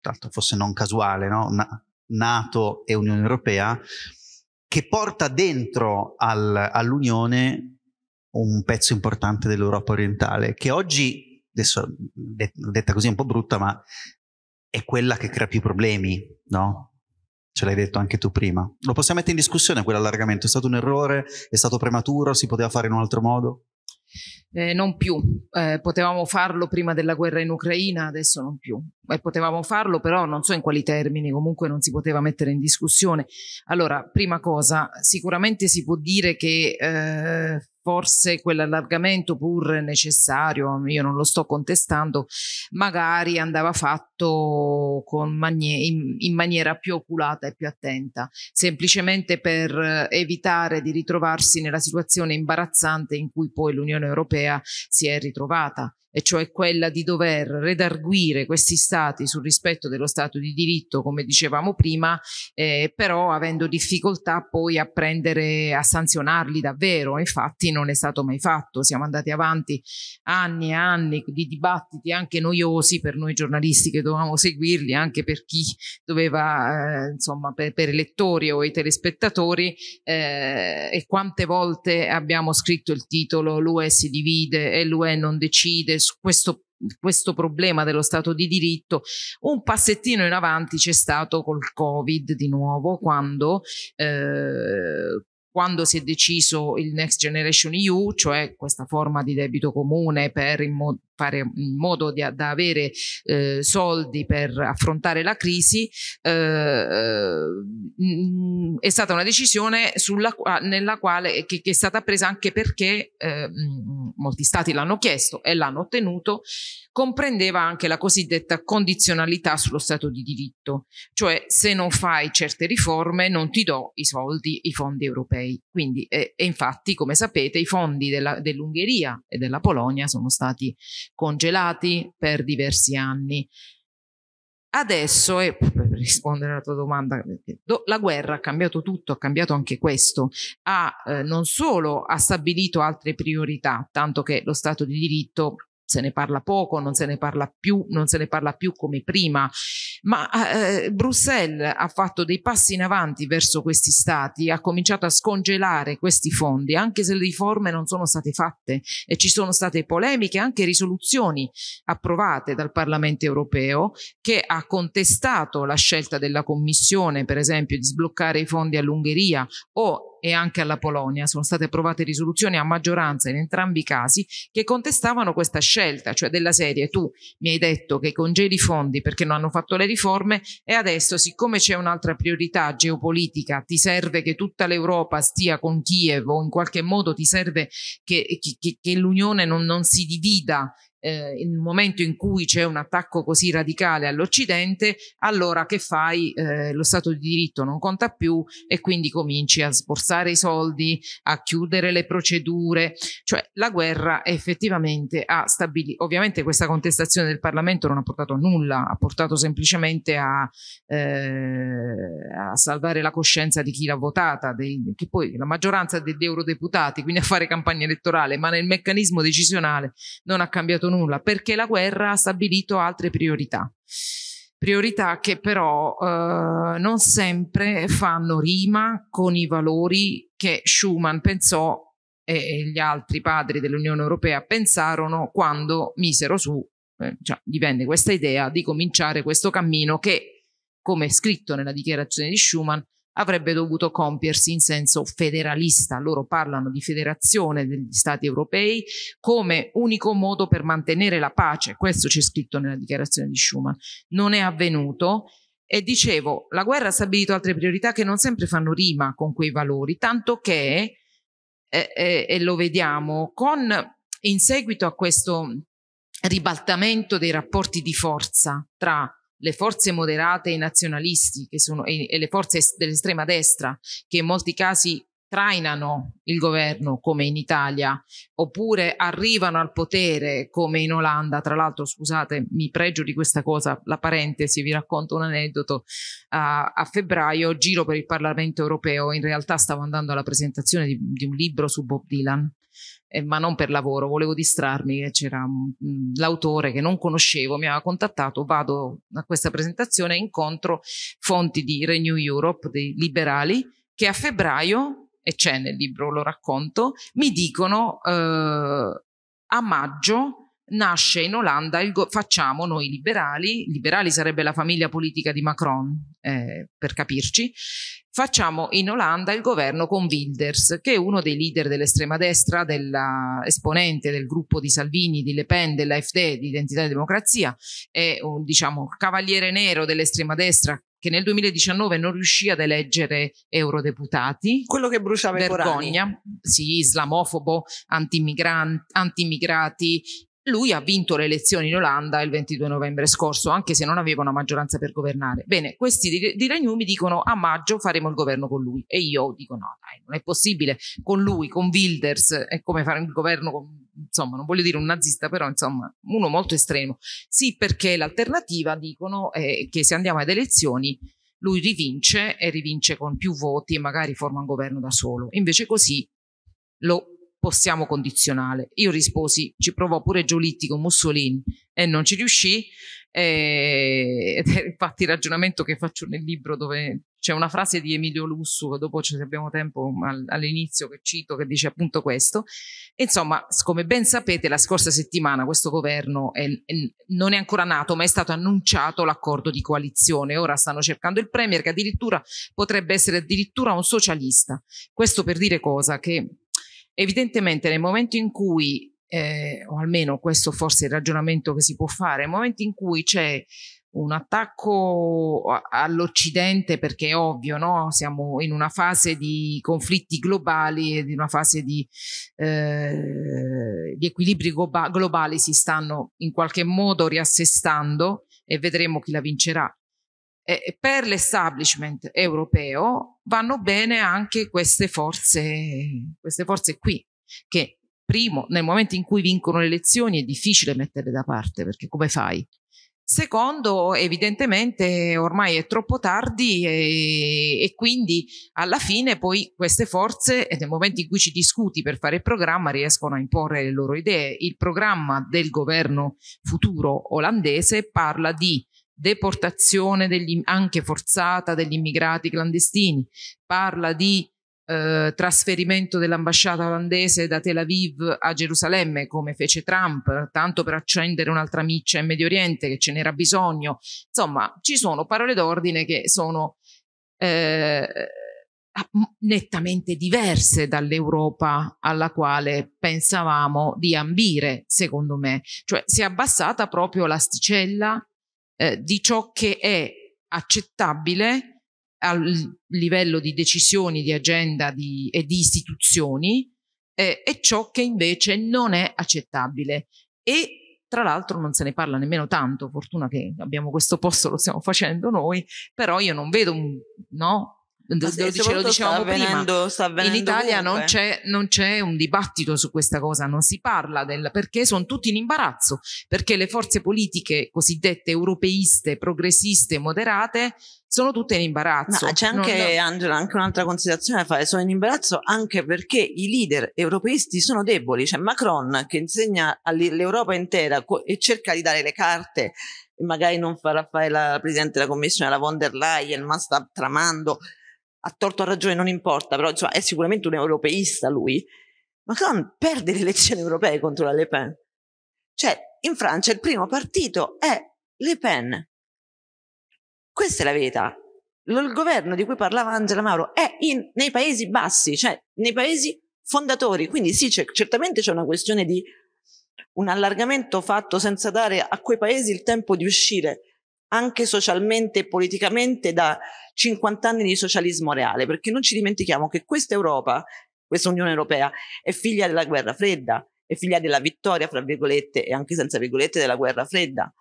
tanto fosse non casuale, no? Na, Nato e Unione Europea, che porta dentro al, all'Unione un pezzo importante dell'Europa orientale, che oggi, adesso detta così è un po' brutta, ma è quella che crea più problemi, no? Ce l'hai detto anche tu prima. Lo possiamo mettere in discussione quell'allargamento? È stato un errore? È stato prematuro? Si poteva fare in un altro modo? Eh, non più, eh, potevamo farlo prima della guerra in Ucraina, adesso non più. Eh, potevamo farlo, però non so in quali termini, comunque non si poteva mettere in discussione. Allora, prima cosa, sicuramente si può dire che eh, forse quell'allargamento pur necessario, io non lo sto contestando, magari andava fatto manie- in, in, maniera più oculata e più attenta, semplicemente per evitare di ritrovarsi nella situazione imbarazzante in cui poi l'Unione Europea si è ritrovata e cioè quella di dover redarguire questi stati sul rispetto dello Stato di diritto, come dicevamo prima, eh, però avendo difficoltà poi a prendere, a sanzionarli davvero. Infatti non è stato mai fatto, siamo andati avanti anni e anni di dibattiti anche noiosi per noi giornalisti che dovevamo seguirli, anche per chi doveva, eh, insomma, per, per, i lettori o i telespettatori, eh, e quante volte abbiamo scritto il titolo l'UE si divide e l'UE non decide su questo, questo problema dello Stato di diritto, un passettino in avanti c'è stato col Covid di nuovo, quando, eh, quando si è deciso il Next Generation EU, cioè questa forma di debito comune per, immo- fare in modo di, da avere eh, soldi per affrontare la crisi eh, mm, è stata una decisione sulla, nella quale eh, che, che, è stata presa anche perché eh, mm, molti stati l'hanno chiesto e l'hanno ottenuto comprendeva anche la cosiddetta condizionalità sullo stato di diritto cioè se non fai certe riforme non ti do i soldi i fondi europei quindi eh, e infatti come sapete i fondi dell'Ungheria e della Polonia sono stati congelati per diversi anni. Adesso, e [laughs] per rispondere alla tua domanda, la guerra ha cambiato tutto, ha cambiato anche questo, ha eh, non solo ha stabilito altre priorità, tanto che lo Stato di diritto se ne parla poco, non se ne parla più, non se ne parla più come prima, ma eh, Bruxelles ha fatto dei passi in avanti verso questi stati, ha cominciato a scongelare questi fondi, anche se le riforme non sono state fatte e ci sono state polemiche, anche risoluzioni approvate dal Parlamento europeo che ha contestato la scelta della Commissione, per esempio, di sbloccare i fondi all'Ungheria o e anche alla Polonia. Sono state approvate risoluzioni a maggioranza in entrambi i casi che contestavano questa scelta, cioè della serie tu mi hai detto che congeli i fondi perché non hanno fatto le riforme e adesso siccome c'è un'altra priorità geopolitica, ti serve che tutta l'Europa stia con Kiev o in qualche modo ti serve che, che, che l'Unione non, non si divida eh, in un momento in cui c'è un attacco così radicale all'Occidente, allora che fai? Eh, lo Stato di diritto non conta più e quindi cominci a sborsare i soldi, a chiudere le procedure, cioè la guerra effettivamente ha stabilito, ovviamente questa contestazione del Parlamento non ha portato a nulla, ha portato semplicemente a, eh, a salvare la coscienza di chi l'ha votata, dei, che poi la maggioranza degli eurodeputati, quindi a fare campagna elettorale, ma nel meccanismo decisionale non ha cambiato nulla nulla perché la guerra ha stabilito altre priorità priorità che però eh, non sempre fanno rima con i valori che Schuman pensò e gli altri padri dell'Unione Europea pensarono quando misero su, eh, cioè, gli venne questa idea di cominciare questo cammino che, come scritto nella dichiarazione di Schuman, avrebbe dovuto compiersi in senso federalista, loro parlano di federazione degli stati europei come unico modo per mantenere la pace, questo c'è scritto nella dichiarazione di Schuman, non è avvenuto e dicevo, la guerra ha stabilito altre priorità che non sempre fanno rima con quei valori, tanto che, eh, eh, e lo vediamo, con, in seguito a questo ribaltamento dei rapporti di forza tra le forze moderate e nazionalisti sono, e, e le forze dell'estrema destra che in molti casi trainano il governo come in Italia oppure arrivano al potere come in Olanda. Tra l'altro, scusate, mi pregio di questa cosa, la parentesi, vi racconto un aneddoto. Uh, a febbraio giro per il Parlamento europeo, in realtà stavo andando alla presentazione di, di un libro su Bob Dylan eh, ma non per lavoro, volevo distrarmi, c'era l'autore che non conoscevo, mi aveva contattato, vado a questa presentazione e incontro fonti di Renew Europe, dei liberali, che a febbraio, e c'è nel libro, lo racconto, mi dicono eh, a maggio nasce in Olanda il go- facciamo noi liberali, liberali sarebbe la famiglia politica di Macron eh, per capirci, facciamo in Olanda il governo con Wilders che è uno dei leader dell'estrema destra, della, esponente del gruppo di Salvini, di Le Pen, dell'AFD, di Identità e Democrazia, è un diciamo cavaliere nero dell'estrema destra che nel 2019 non riuscì ad eleggere eurodeputati. Quello che bruciava vergogna, i Vergogna, sì, islamofobo, anti-immigrati, lui ha vinto le elezioni in Olanda il 22 novembre scorso, anche se non aveva una maggioranza per governare. Bene, questi di, di Ragnumi dicono a maggio faremo il governo con lui e io dico no, dai, non è possibile con lui, con Wilders, è come fare un governo con, insomma, non voglio dire un nazista, però insomma, uno molto estremo. Sì, perché l'alternativa dicono è che se andiamo ad elezioni lui rivince e rivince con più voti e magari forma un governo da solo. Invece così lo possiamo condizionale. Io risposi, ci provò pure Giolitti con Mussolini e non ci riuscì, e, infatti il ragionamento che faccio nel libro dove c'è una frase di Emilio Lussu, che dopo se abbiamo tempo all'inizio che cito, che dice appunto questo. Insomma, come ben sapete, la scorsa settimana questo governo è, è, non è ancora nato, ma è stato annunciato l'accordo di coalizione. Ora stanno cercando il Premier, che addirittura potrebbe essere addirittura un socialista. Questo per dire cosa? Che Evidentemente nel momento in cui, eh, o almeno questo forse è il ragionamento che si può fare, nel momento in cui c'è un attacco all'Occidente perché è ovvio, no? siamo in una fase di conflitti globali e di una fase di, eh, di equilibri globali si stanno in qualche modo riassestando e vedremo chi la vincerà eh, per l'establishment europeo vanno bene anche queste forze, queste forze qui, che primo, nel momento in cui vincono le elezioni è difficile metterle da parte, perché come fai? Secondo, evidentemente ormai è troppo tardi e, e, quindi alla fine poi queste forze, nel momento in cui ci discuti per fare il programma, riescono a imporre le loro idee. Il programma del governo futuro olandese parla di deportazione degli, anche forzata degli immigrati clandestini, parla di eh, trasferimento dell'ambasciata olandese da Tel Aviv a Gerusalemme, come fece Trump, tanto per accendere un'altra miccia in Medio Oriente che ce n'era bisogno. Insomma, ci sono parole d'ordine che sono eh, nettamente diverse dall'Europa alla quale pensavamo di ambire, secondo me. Cioè si è abbassata proprio l'asticella eh, di ciò che è accettabile a livello di decisioni, di agenda di, e di istituzioni eh, e ciò che invece non è accettabile. E tra l'altro non se ne parla nemmeno tanto, fortuna che abbiamo questo posto, lo stiamo facendo noi, però io non vedo un, no, De- ce lo dicevamo avvenendo, prima, in Italia non c'è, non c'è, un dibattito su questa cosa, non si parla del perché sono tutti in imbarazzo, perché le forze politiche cosiddette europeiste, progressiste, moderate sono tutte in imbarazzo. No, c'è anche, non, no. Angela, anche un'altra considerazione da fare, sono in imbarazzo anche perché i leader europeisti sono deboli, c'è Macron che insegna all'Europa intera e cerca di dare le carte magari non farà fare la Presidente della Commissione la von der Leyen ma sta tramando a torto a ragione, non importa, però insomma, è sicuramente un europeista lui. Macron perde le elezioni europee contro la Le Pen. Cioè, in Francia il primo partito è Le Pen. Questa è la verità. Il governo di cui parlava Angela Mauro è in, nei Paesi Bassi, cioè nei Paesi fondatori. Quindi sì, c'è, certamente c'è una questione di un allargamento fatto senza dare a quei Paesi il tempo di uscire anche socialmente e politicamente da 50 anni di socialismo reale, perché non ci dimentichiamo che questa Europa, questa Unione Europea, è figlia della guerra fredda, è figlia della vittoria, fra virgolette, e anche senza virgolette, della guerra fredda.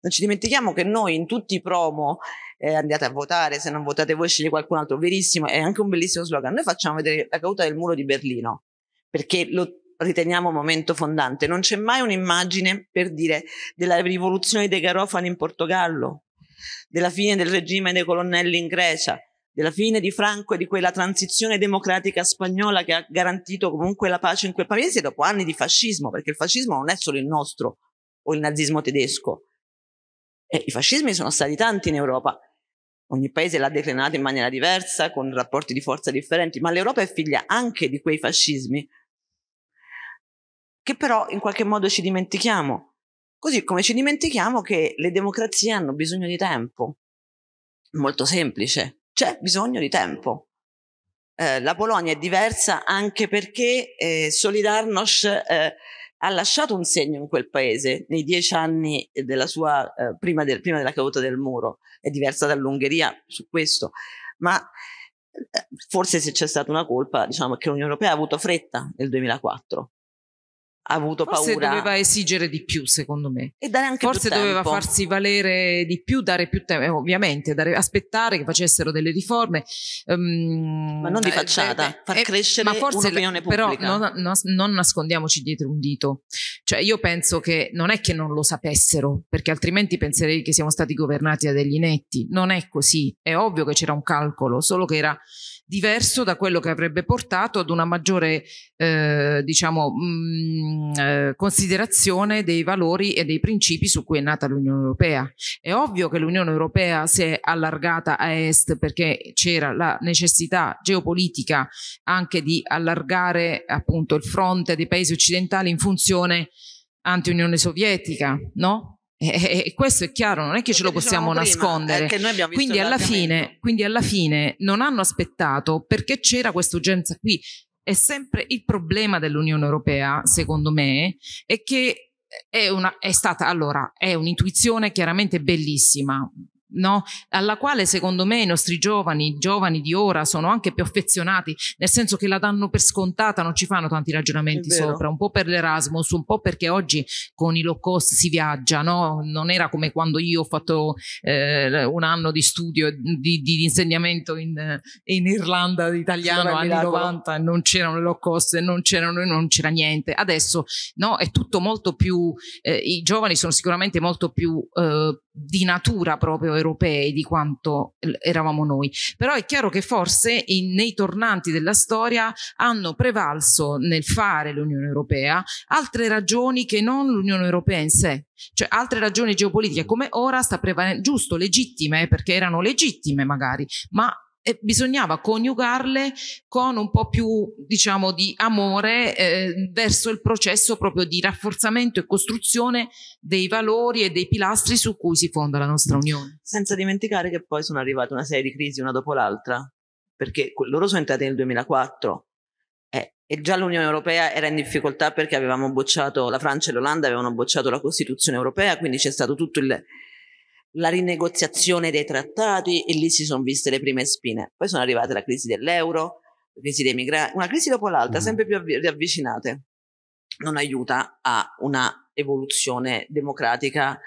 Non ci dimentichiamo che noi in tutti i promo eh, andate a votare, se non votate voi scegli qualcun altro, verissimo, è anche un bellissimo slogan. Noi facciamo vedere la caduta del muro di Berlino, perché lo, riteniamo momento fondante. Non c'è mai un'immagine, per dire, della rivoluzione dei garofani in Portogallo, della fine del regime dei colonnelli in Grecia, della fine di Franco e di quella transizione democratica spagnola che ha garantito comunque la pace in quel paese dopo anni di fascismo, perché il fascismo non è solo il nostro o il nazismo tedesco. E eh, I fascismi sono stati tanti in Europa. Ogni paese l'ha declinato in maniera diversa, con rapporti di forza differenti, ma l'Europa è figlia anche di quei fascismi che però in qualche modo ci dimentichiamo. Così come ci dimentichiamo che le democrazie hanno bisogno di tempo. Molto semplice, c'è bisogno di tempo. Eh, la Polonia è diversa anche perché eh, Solidarnosc eh, ha lasciato un segno in quel paese nei dieci anni della sua, eh, prima, del, prima della caduta del muro. È diversa dall'Ungheria su questo, ma eh, forse se c'è stata una colpa, diciamo che l'Unione Europea ha avuto fretta nel 2004 avuto Forse paura. Forse doveva esigere di più, secondo me. E dare anche Forse doveva tempo. farsi valere di più, dare più tempo, eh, ovviamente, dare, aspettare che facessero delle riforme. Um, ma non di eh, facciata, eh, far eh, crescere ma forse, un'opinione pubblica. Però non, non nascondiamoci dietro un dito. Cioè io penso che non è che non lo sapessero, perché altrimenti penserei che siamo stati governati da degli inetti. Non è così. È ovvio che c'era un calcolo, solo che era diverso da quello che avrebbe portato ad una maggiore eh, diciamo, mh, mm, eh, considerazione dei valori e dei principi su cui è nata l'Unione Europea. È ovvio che l'Unione Europea si è allargata a est perché c'era la necessità geopolitica anche di allargare appunto il fronte dei paesi occidentali in funzione anti-Unione Sovietica, no? E, eh, e, eh, eh, questo è chiaro, non è che ce lo possiamo prima, nascondere. Quindi alla, fine, quindi alla fine non hanno aspettato perché c'era questa urgenza qui. È sempre il problema dell'Unione Europea, secondo me, è che è, una, è, stata allora è un'intuizione chiaramente bellissima no? alla quale secondo me i nostri giovani, giovani di ora, sono anche più affezionati, nel senso che la danno per scontata, non ci fanno tanti ragionamenti sopra, un po' per l'Erasmus, un po' perché oggi con i low cost si viaggia, no? non era come quando io ho fatto eh, un anno di studio, di, di insegnamento in, in Irlanda italiano anni miracolo. 90, non c'erano low cost, non c'erano, non c'era niente, adesso no? è tutto molto più, eh, i giovani sono sicuramente molto più eh, di natura proprio europea europee di quanto eravamo noi. Però è chiaro che forse in, nei tornanti della storia hanno prevalso nel fare l'Unione Europea altre ragioni che non l'Unione Europea in sé, cioè altre ragioni geopolitiche come ora sta prevalendo, giusto, legittime, eh, perché erano legittime magari, ma e bisognava coniugarle con un po' più, diciamo, di amore eh, verso il processo proprio di rafforzamento e costruzione dei valori e dei pilastri su cui si fonda la nostra unione. Senza dimenticare che poi sono arrivate una serie di crisi una dopo l'altra, perché loro sono entrate nel 2004 eh, e già l'Unione Europea era in difficoltà perché avevamo bocciato, la Francia e l'Olanda avevano bocciato la Costituzione Europea, quindi c'è stato tutto il la rinegoziazione dei trattati e lì si sono viste le prime spine. Poi sono arrivate la crisi dell'euro, la crisi dei migranti, una crisi dopo l'altra, mm-hmm. sempre più avvi- riavvicinate. Non aiuta a una evoluzione democratica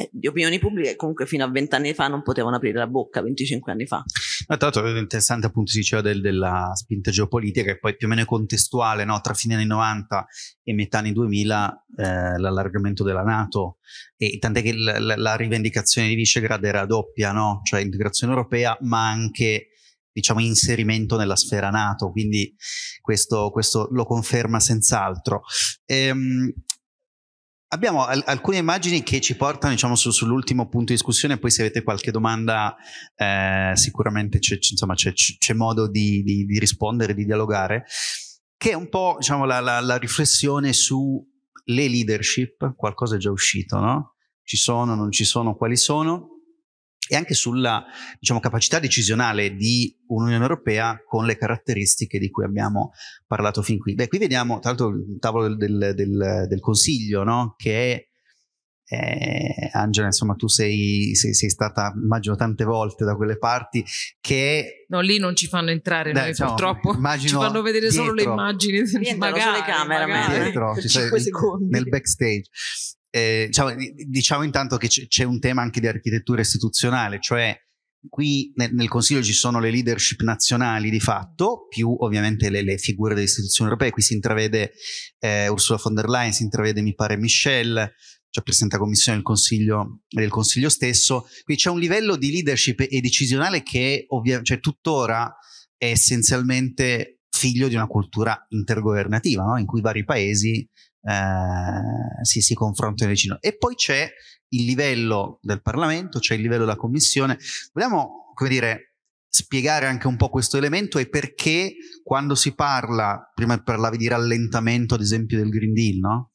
eh, di opinioni pubbliche comunque fino a 20 anni fa non potevano aprire la bocca, 25 anni fa. Ma ah, tra l'altro è interessante appunto si diceva del, della spinta geopolitica e poi più o meno contestuale no? tra fine anni 90 e metà anni 2000 eh, l'allargamento della Nato e tant'è che la, la, la rivendicazione di Visegrad era doppia, no? cioè integrazione europea ma anche diciamo, inserimento nella sfera NATO, quindi questo, questo lo conferma senz'altro. Ehm, Abbiamo al- alcune immagini che ci portano diciamo, su- sull'ultimo punto di discussione, poi se avete qualche domanda eh, sicuramente c'è, c- insomma, c'è, c'è modo di, di, di, rispondere, di dialogare, che è un po' diciamo, la, la, la, riflessione sulle leadership, qualcosa è già uscito, no? Ci sono, non ci sono, quali sono? e anche sulla diciamo, capacità decisionale di un'Unione Europea con le caratteristiche di cui abbiamo parlato fin qui. Beh, qui vediamo tra l'altro il tavolo del, del, del, del Consiglio, no? che eh, Angela, insomma, tu sei, sei, sei, stata, immagino, tante volte da quelle parti che... No, lì non ci fanno entrare Dai, noi, diciamo, purtroppo ci fanno vedere [laughs] dietro, solo le immagini. Magari, solo le camere, magari, dietro, 5 sei, nel backstage eh, diciamo, diciamo, intanto che c'è un tema anche di architettura istituzionale, cioè qui nel, nel, Consiglio ci sono le leadership nazionali di fatto, più ovviamente le, le figure delle istituzioni europee, qui si intravede eh, Ursula von der Leyen, si intravede mi pare Michel, cioè Presidente della Commissione del Consiglio, del Consiglio stesso, qui c'è un livello di leadership e decisionale che ovvia, cioè, tuttora è essenzialmente figlio di una cultura intergovernativa, no? in cui vari paesi eh, si, si confrontano vicino. E poi c'è il livello del Parlamento, c'è il livello della Commissione. Vogliamo, come dire, spiegare anche un po' questo elemento e perché quando si parla, prima parlavi di rallentamento ad esempio del Green Deal, no?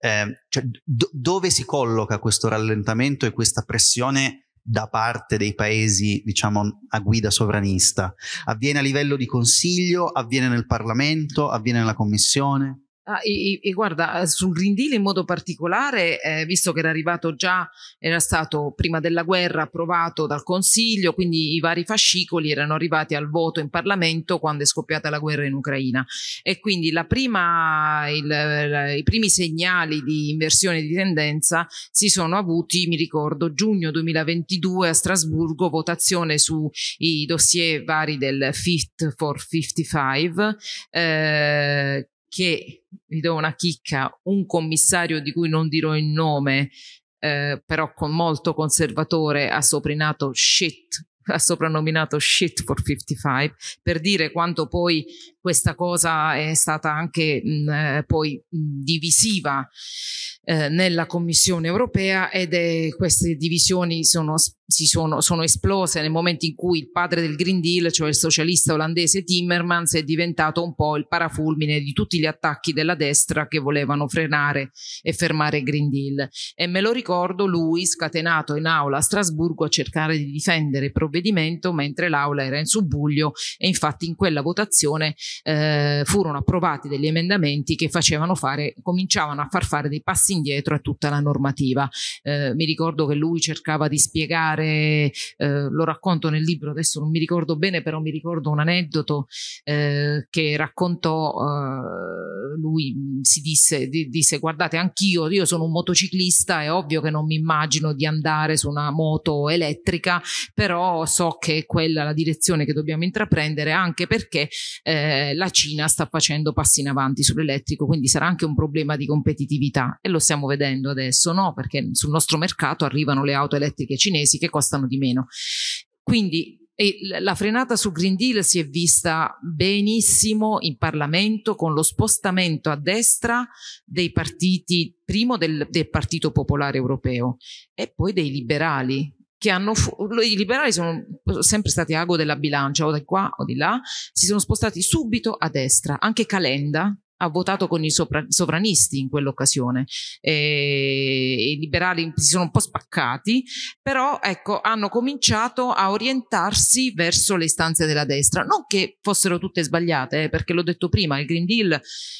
eh, cioè, do- dove si colloca questo rallentamento e questa pressione da parte dei paesi, diciamo, a guida sovranista? Avviene a livello di Consiglio, avviene nel Parlamento, avviene nella Commissione? Ah, e, e, guarda, eh, sul Green Deal in modo particolare, eh, visto che era arrivato già, era stato prima della guerra approvato dal Consiglio, quindi i vari fascicoli erano arrivati al voto in Parlamento quando è scoppiata la guerra in Ucraina. E quindi prima, il, la, i primi segnali di inversione di tendenza si sono avuti, mi ricordo, giugno 2022 a Strasburgo, votazione sui dossier vari del Fit for 55, eh, che, vi do una chicca, un commissario di cui non dirò il nome, eh, però con molto conservatore, ha soprannominato shit, ha soprannominato shit for 55, per dire quanto poi questa cosa è stata anche mh, mm, eh, poi mm, divisiva eh, nella Commissione europea ed è, queste divisioni sono, si sono, sono esplose nel momento in cui il padre del Green Deal, cioè il socialista olandese Timmermans, è diventato un po' il parafulmine di tutti gli attacchi della destra che volevano frenare e fermare il Green Deal. E me lo ricordo lui scatenato in aula a Strasburgo a cercare di difendere il provvedimento mentre l'aula era in subbuglio e infatti in quella votazione eh, furono approvati degli emendamenti che facevano fare, cominciavano a far fare dei passi indietro a tutta la normativa. Eh, mi ricordo che lui cercava di spiegare, eh, lo racconto nel libro, adesso non mi ricordo bene, però mi ricordo un aneddoto eh, che raccontò, eh, lui si disse, di, disse guardate anch'io, io sono un motociclista, è ovvio che non mi immagino di andare su una moto elettrica, però so che è quella la direzione che dobbiamo intraprendere anche perché eh, eh, la Cina sta facendo passi in avanti sull'elettrico, quindi sarà anche un problema di competitività e lo stiamo vedendo adesso, no? Perché sul nostro mercato arrivano le auto elettriche cinesi che costano di meno. Quindi la frenata sul Green Deal si è vista benissimo in Parlamento con lo spostamento a destra dei partiti, primo del, del Partito Popolare Europeo e poi dei liberali, che hanno i liberali sono sempre stati ago della bilancia o di qua o di là, si sono spostati subito a destra, anche Calenda ha votato con i sopra, sovranisti in quell'occasione. Eh, I liberali si sono un po' spaccati, però ecco, hanno cominciato a orientarsi verso le istanze della destra. Non che fossero tutte sbagliate, eh, perché l'ho detto prima, il Green Deal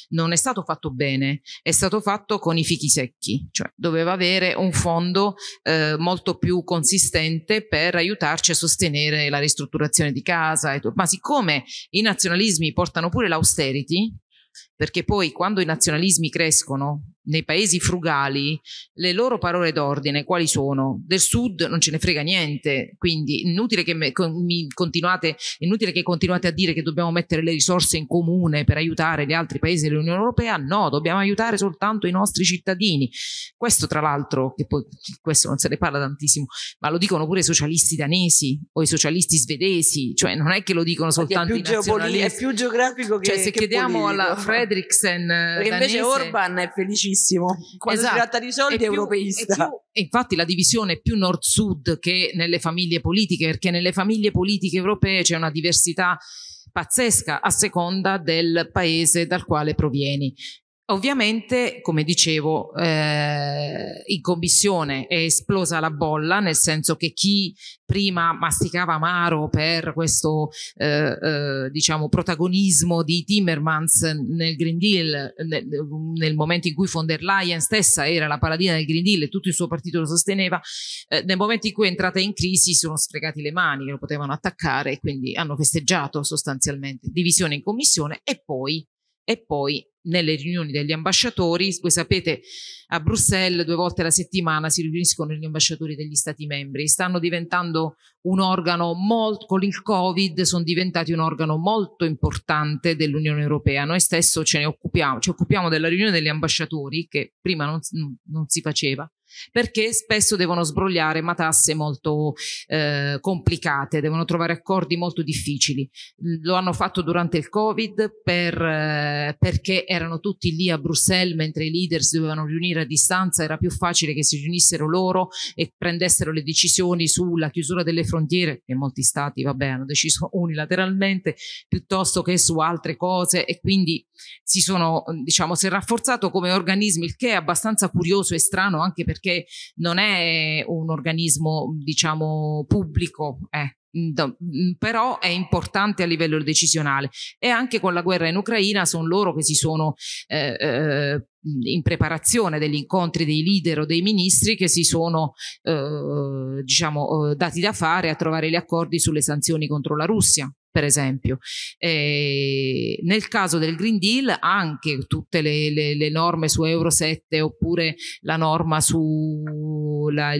non è stato fatto bene, è stato fatto con i fichi secchi, cioè doveva avere un fondo eh, molto più consistente per aiutarci a sostenere la ristrutturazione di casa, ma siccome i nazionalismi portano pure l'austerity, perché poi quando i nazionalismi crescono nei paesi frugali le loro parole d'ordine quali sono? Del sud non ce ne frega niente, quindi inutile che, me, mi continuate, inutile che continuate a dire che dobbiamo mettere le risorse in comune per aiutare gli altri paesi dell'Unione Europea, no, dobbiamo aiutare soltanto i nostri cittadini. Questo tra l'altro, che poi, questo non se ne parla tantissimo, ma lo dicono pure i socialisti danesi o i socialisti svedesi, cioè non è che lo dicono soltanto i nazionalisti. È più geografico cioè, che Cioè se che chiediamo politico. alla Fredriksen... Perché danese, invece Orban è felicissimo europeicissimo. Quando esatto. si tratta di soldi è, europeista. È più, infatti la divisione è più nord-sud che nelle famiglie politiche, perché nelle famiglie politiche europee c'è una diversità pazzesca a seconda del paese dal quale provieni. Ovviamente, come dicevo, eh, in commissione è esplosa la bolla, nel senso che chi prima masticava amaro per questo eh, eh, diciamo, protagonismo di Timmermans nel Green Deal, nel, nel, momento in cui von der Leyen stessa era la paladina del Green Deal e tutto il suo partito lo sosteneva, eh, nel momento in cui è entrata in crisi si sono sfregati le mani che lo potevano attaccare e quindi hanno festeggiato sostanzialmente divisione in commissione e poi e poi nelle riunioni degli ambasciatori, voi sapete a Bruxelles due volte alla settimana si riuniscono gli ambasciatori degli stati membri, stanno diventando un organo molto, con il Covid sono diventati un organo molto importante dell'Unione Europea, noi stesso ce ne occupiamo, ci occupiamo della riunione degli ambasciatori che prima non, non si faceva perché spesso devono sbrogliare matasse molto eh, complicate, devono trovare accordi molto difficili. Lo hanno fatto durante il Covid per, eh, perché erano tutti lì a Bruxelles mentre i leader si dovevano riunire a distanza, era più facile che si riunissero loro e prendessero le decisioni sulla chiusura delle frontiere, che molti stati vabbè, hanno deciso unilateralmente, piuttosto che su altre cose e quindi si sono, diciamo, si è rafforzato come organismi, il che è abbastanza curioso e strano anche perché non è un organismo, diciamo, pubblico, eh, mm, però è importante a livello decisionale e anche con la guerra in Ucraina sono loro che si sono eh, eh, in preparazione degli incontri dei leader o dei ministri che si sono eh, diciamo, eh, dati da fare a trovare gli accordi sulle sanzioni contro la Russia per esempio. Eh, nel caso del Green Deal anche tutte le, le, le norme su Euro 7 oppure la norma sul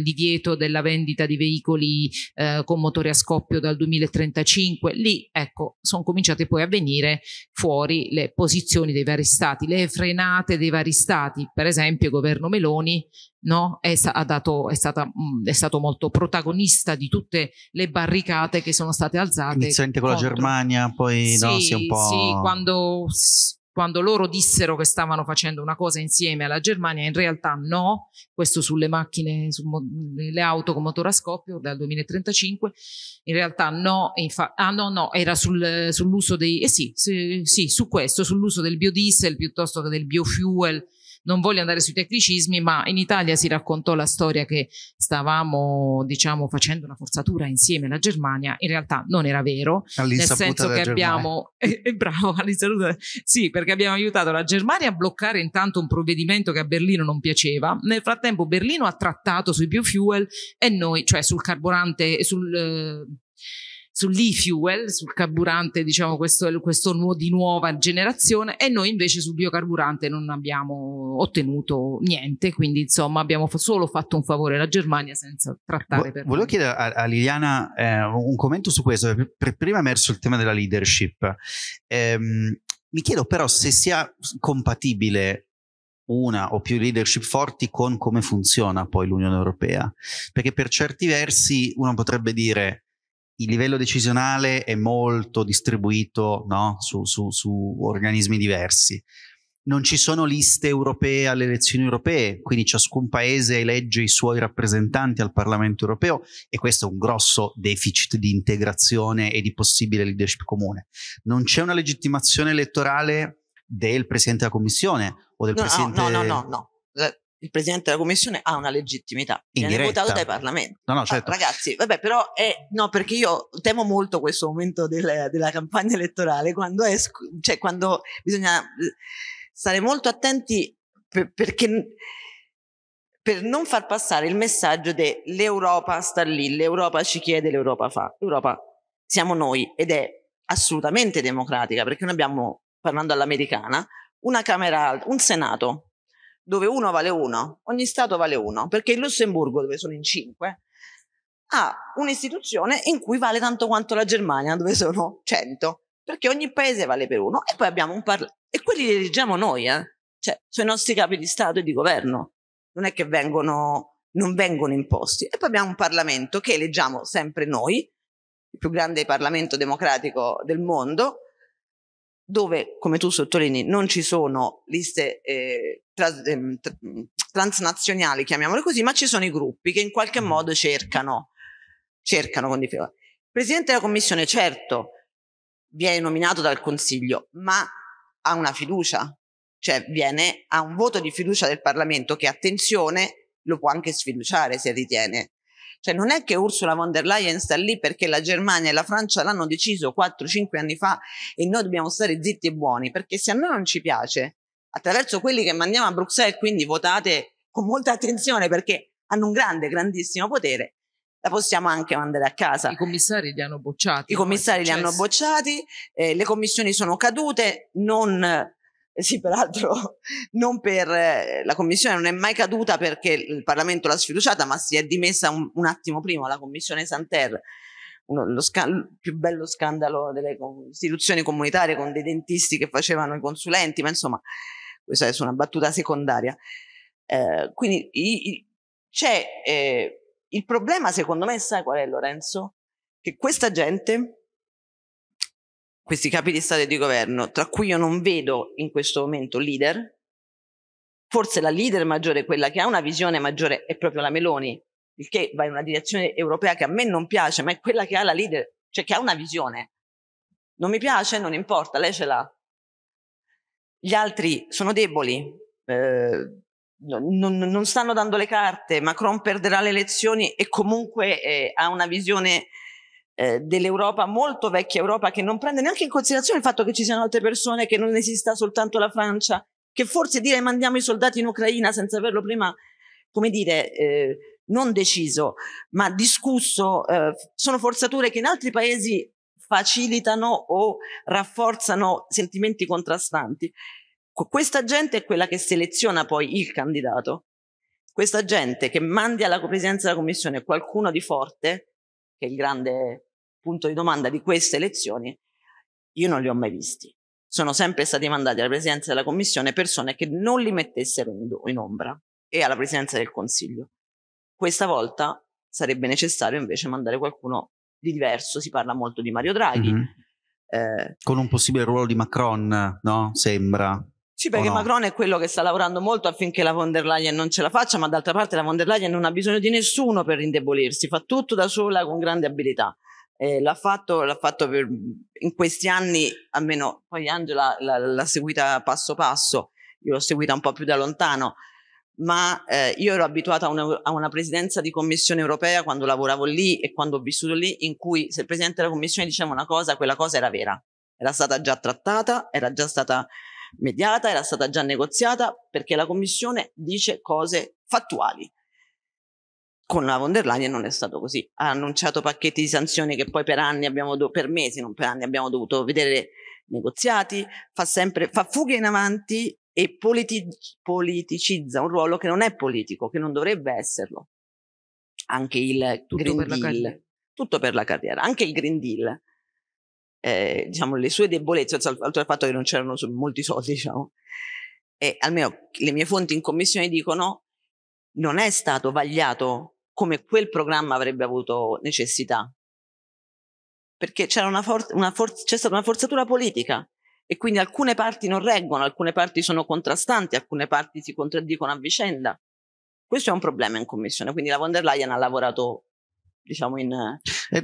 divieto della vendita di veicoli eh, con motori a scoppio dal 2035, lì ecco sono cominciate poi a venire fuori le posizioni dei vari stati, le frenate dei vari stati, per esempio il governo Meloni no? è, dato, è, stata, mm, è, stato molto protagonista di tutte le barricate che sono state alzate. Inizialmente con la Germania, poi sì, no, si è un po'... Sì, quando, quando loro dissero che stavano facendo una cosa insieme alla Germania, in realtà no, questo sulle macchine, sulle auto con motore a scoppio dal 2035, in realtà no, infa- ah no no, era sul, sull'uso dei, eh sì, sì, sì, su questo, sull'uso del biodiesel piuttosto che del biofuel, non voglio andare sui tecnicismi, ma in Italia si raccontò la storia che stavamo, diciamo, facendo una forzatura insieme alla Germania. In realtà non era vero, nel senso che abbiamo, [laughs] eh, eh, bravo, sì, perché abbiamo aiutato la Germania a bloccare intanto un provvedimento che a Berlino non piaceva. Nel frattempo Berlino ha trattato sui biofuel e noi, cioè sul carburante, sul... Eh, sull'e-fuel, sul carburante, diciamo, questo, questo nu- di nuova generazione, e noi invece sul biocarburante non abbiamo ottenuto niente, quindi insomma abbiamo f- solo fatto un favore alla Germania senza trattare Vo- per Volevo noi. chiedere a, a Liliana eh, un commento su questo, per prima è emerso il tema della leadership. Ehm, mi chiedo però se sia compatibile una o più leadership forti con come funziona poi l'Unione Europea, perché per certi versi uno potrebbe dire il livello decisionale è molto distribuito no? su, su, su organismi diversi. Non ci sono liste europee alle elezioni europee, quindi ciascun paese elegge i suoi rappresentanti al Parlamento europeo e questo è un grosso deficit di integrazione e di possibile leadership comune. Non c'è una legittimazione elettorale del Presidente della Commissione o del no, Presidente... No, no, no, no, no il presidente della commissione ha una legittimità, viene votato dai parlamenti. No, no, certo. Ah, ragazzi, vabbè, però è no, perché io temo molto questo momento del, della campagna elettorale quando, è, cioè, quando bisogna eh, stare molto attenti per, perché per non far passare il messaggio dell'Europa sta lì, l'Europa ci chiede, l'Europa fa. L'Europa siamo noi ed è assolutamente democratica perché noi abbiamo, parlando all'americana, una Camera, un Senato dove uno vale uno, ogni Stato vale uno, perché il Lussemburgo, dove sono in cinque, ha un'istituzione in cui vale tanto quanto la Germania, dove sono cento, perché ogni paese vale per uno e poi abbiamo un parlamento. E quelli li dirigiamo noi, eh? cioè sono i nostri capi di Stato e di governo, non è che vengono, non vengono imposti. E poi abbiamo un Parlamento che eleggiamo sempre noi, il più grande Parlamento democratico del mondo, dove, come tu sottolinei, non ci sono liste eh, tra, eh, mm, transnazionali, chiamiamole così, ma ci sono i gruppi che in qualche modo cercano, cercano con difficoltà. Il Presidente della Commissione, certo, viene nominato dal Consiglio, ma ha una fiducia, cioè viene a un voto di fiducia del Parlamento che, attenzione, lo può anche sfiduciare se ritiene cioè non è che Ursula von der Leyen sta lì perché la Germania e la Francia l'hanno deciso 4-5 anni fa e noi dobbiamo stare zitti e buoni, perché se a noi non ci piace, attraverso quelli che mandiamo a Bruxelles, quindi votate con molta attenzione perché hanno un grande, grandissimo potere, la possiamo anche mandare a casa. I commissari li hanno bocciati. I commissari li hanno bocciati, eh, le commissioni sono cadute, non eh sì, peraltro [laughs] non per eh, la commissione non è mai caduta perché il Parlamento l'ha sfiduciata, ma si è dimessa un, un attimo prima la commissione Santer, uno, lo più bello scandalo delle istituzioni comunitarie con dei dentisti che facevano i consulenti, ma insomma, questa è una battuta secondaria. Eh, quindi c'è eh, il problema, secondo me, sai qual è Lorenzo? Che questa gente questi capi di Stato e di governo, tra cui io non vedo in questo momento leader, forse la leader maggiore, quella che ha una visione maggiore, è proprio la Meloni, il che va in una direzione europea che a me non piace, ma è quella che ha la leader, cioè che ha una visione. Non mi piace, non importa, lei ce l'ha. Gli altri sono deboli, eh, non, non, stanno dando le carte, Macron perderà le elezioni e comunque eh, ha una visione eh, dell'Europa, molto vecchia Europa, che non prende neanche in considerazione il fatto che ci siano altre persone, che non esista soltanto la Francia, che forse dire mandiamo i soldati in Ucraina senza averlo prima, come dire, eh, non deciso, ma discusso, eh, sono forzature che in altri paesi facilitano o rafforzano sentimenti contrastanti. Questa gente è quella che seleziona poi il candidato. Questa gente che mandi alla presidenza della commissione qualcuno di forte che è il grande punto di domanda di queste elezioni, io non li ho mai visti. Sono sempre stati mandati alla presidenza della commissione persone che non li mettessero in, in ombra e alla presidenza del consiglio. Questa volta sarebbe necessario invece mandare qualcuno di diverso, si parla molto di Mario Draghi. Mm-hmm. Eh, Con un possibile ruolo di Macron, no? Sembra. Sì, perché no? Macron è quello che sta lavorando molto affinché la von der Leyen non ce la faccia, ma d'altra parte la von der Leyen non ha bisogno di nessuno per indebolirsi, fa tutto da sola con grande abilità. Eh, l'ha fatto, l'ha fatto per, in questi anni, almeno poi Angela l'ha, l'ha seguita passo passo, io l'ho seguita un po' più da lontano, ma eh, io ero abituata a una, a una, presidenza di commissione europea quando lavoravo lì e quando ho vissuto lì, in cui se il presidente della commissione diceva una cosa, quella cosa era vera, era stata già trattata, era già stata mediata, era stata già negoziata perché la Commissione dice cose fattuali. Con la von der Leyen non è stato così. Ha annunciato pacchetti di sanzioni che poi per anni abbiamo do- per mesi, non per anni, abbiamo dovuto vedere negoziati, fa sempre fa fughe in avanti e politi- politicizza un ruolo che non è politico, che non dovrebbe esserlo. Anche il tutto Green Deal, tutto per la carriera, anche il Green Deal eh, diciamo, le sue debolezze, oltre al fatto che non c'erano molti soldi, diciamo, e almeno le mie fonti in commissione dicono non è stato vagliato come quel programma avrebbe avuto necessità. Perché c'era una, for- una for- c'è stata una forzatura politica e quindi alcune parti non reggono, alcune parti sono contrastanti, alcune parti si contraddicono a vicenda. Questo è un problema in commissione, quindi la von der Leyen ha lavorato diciamo in,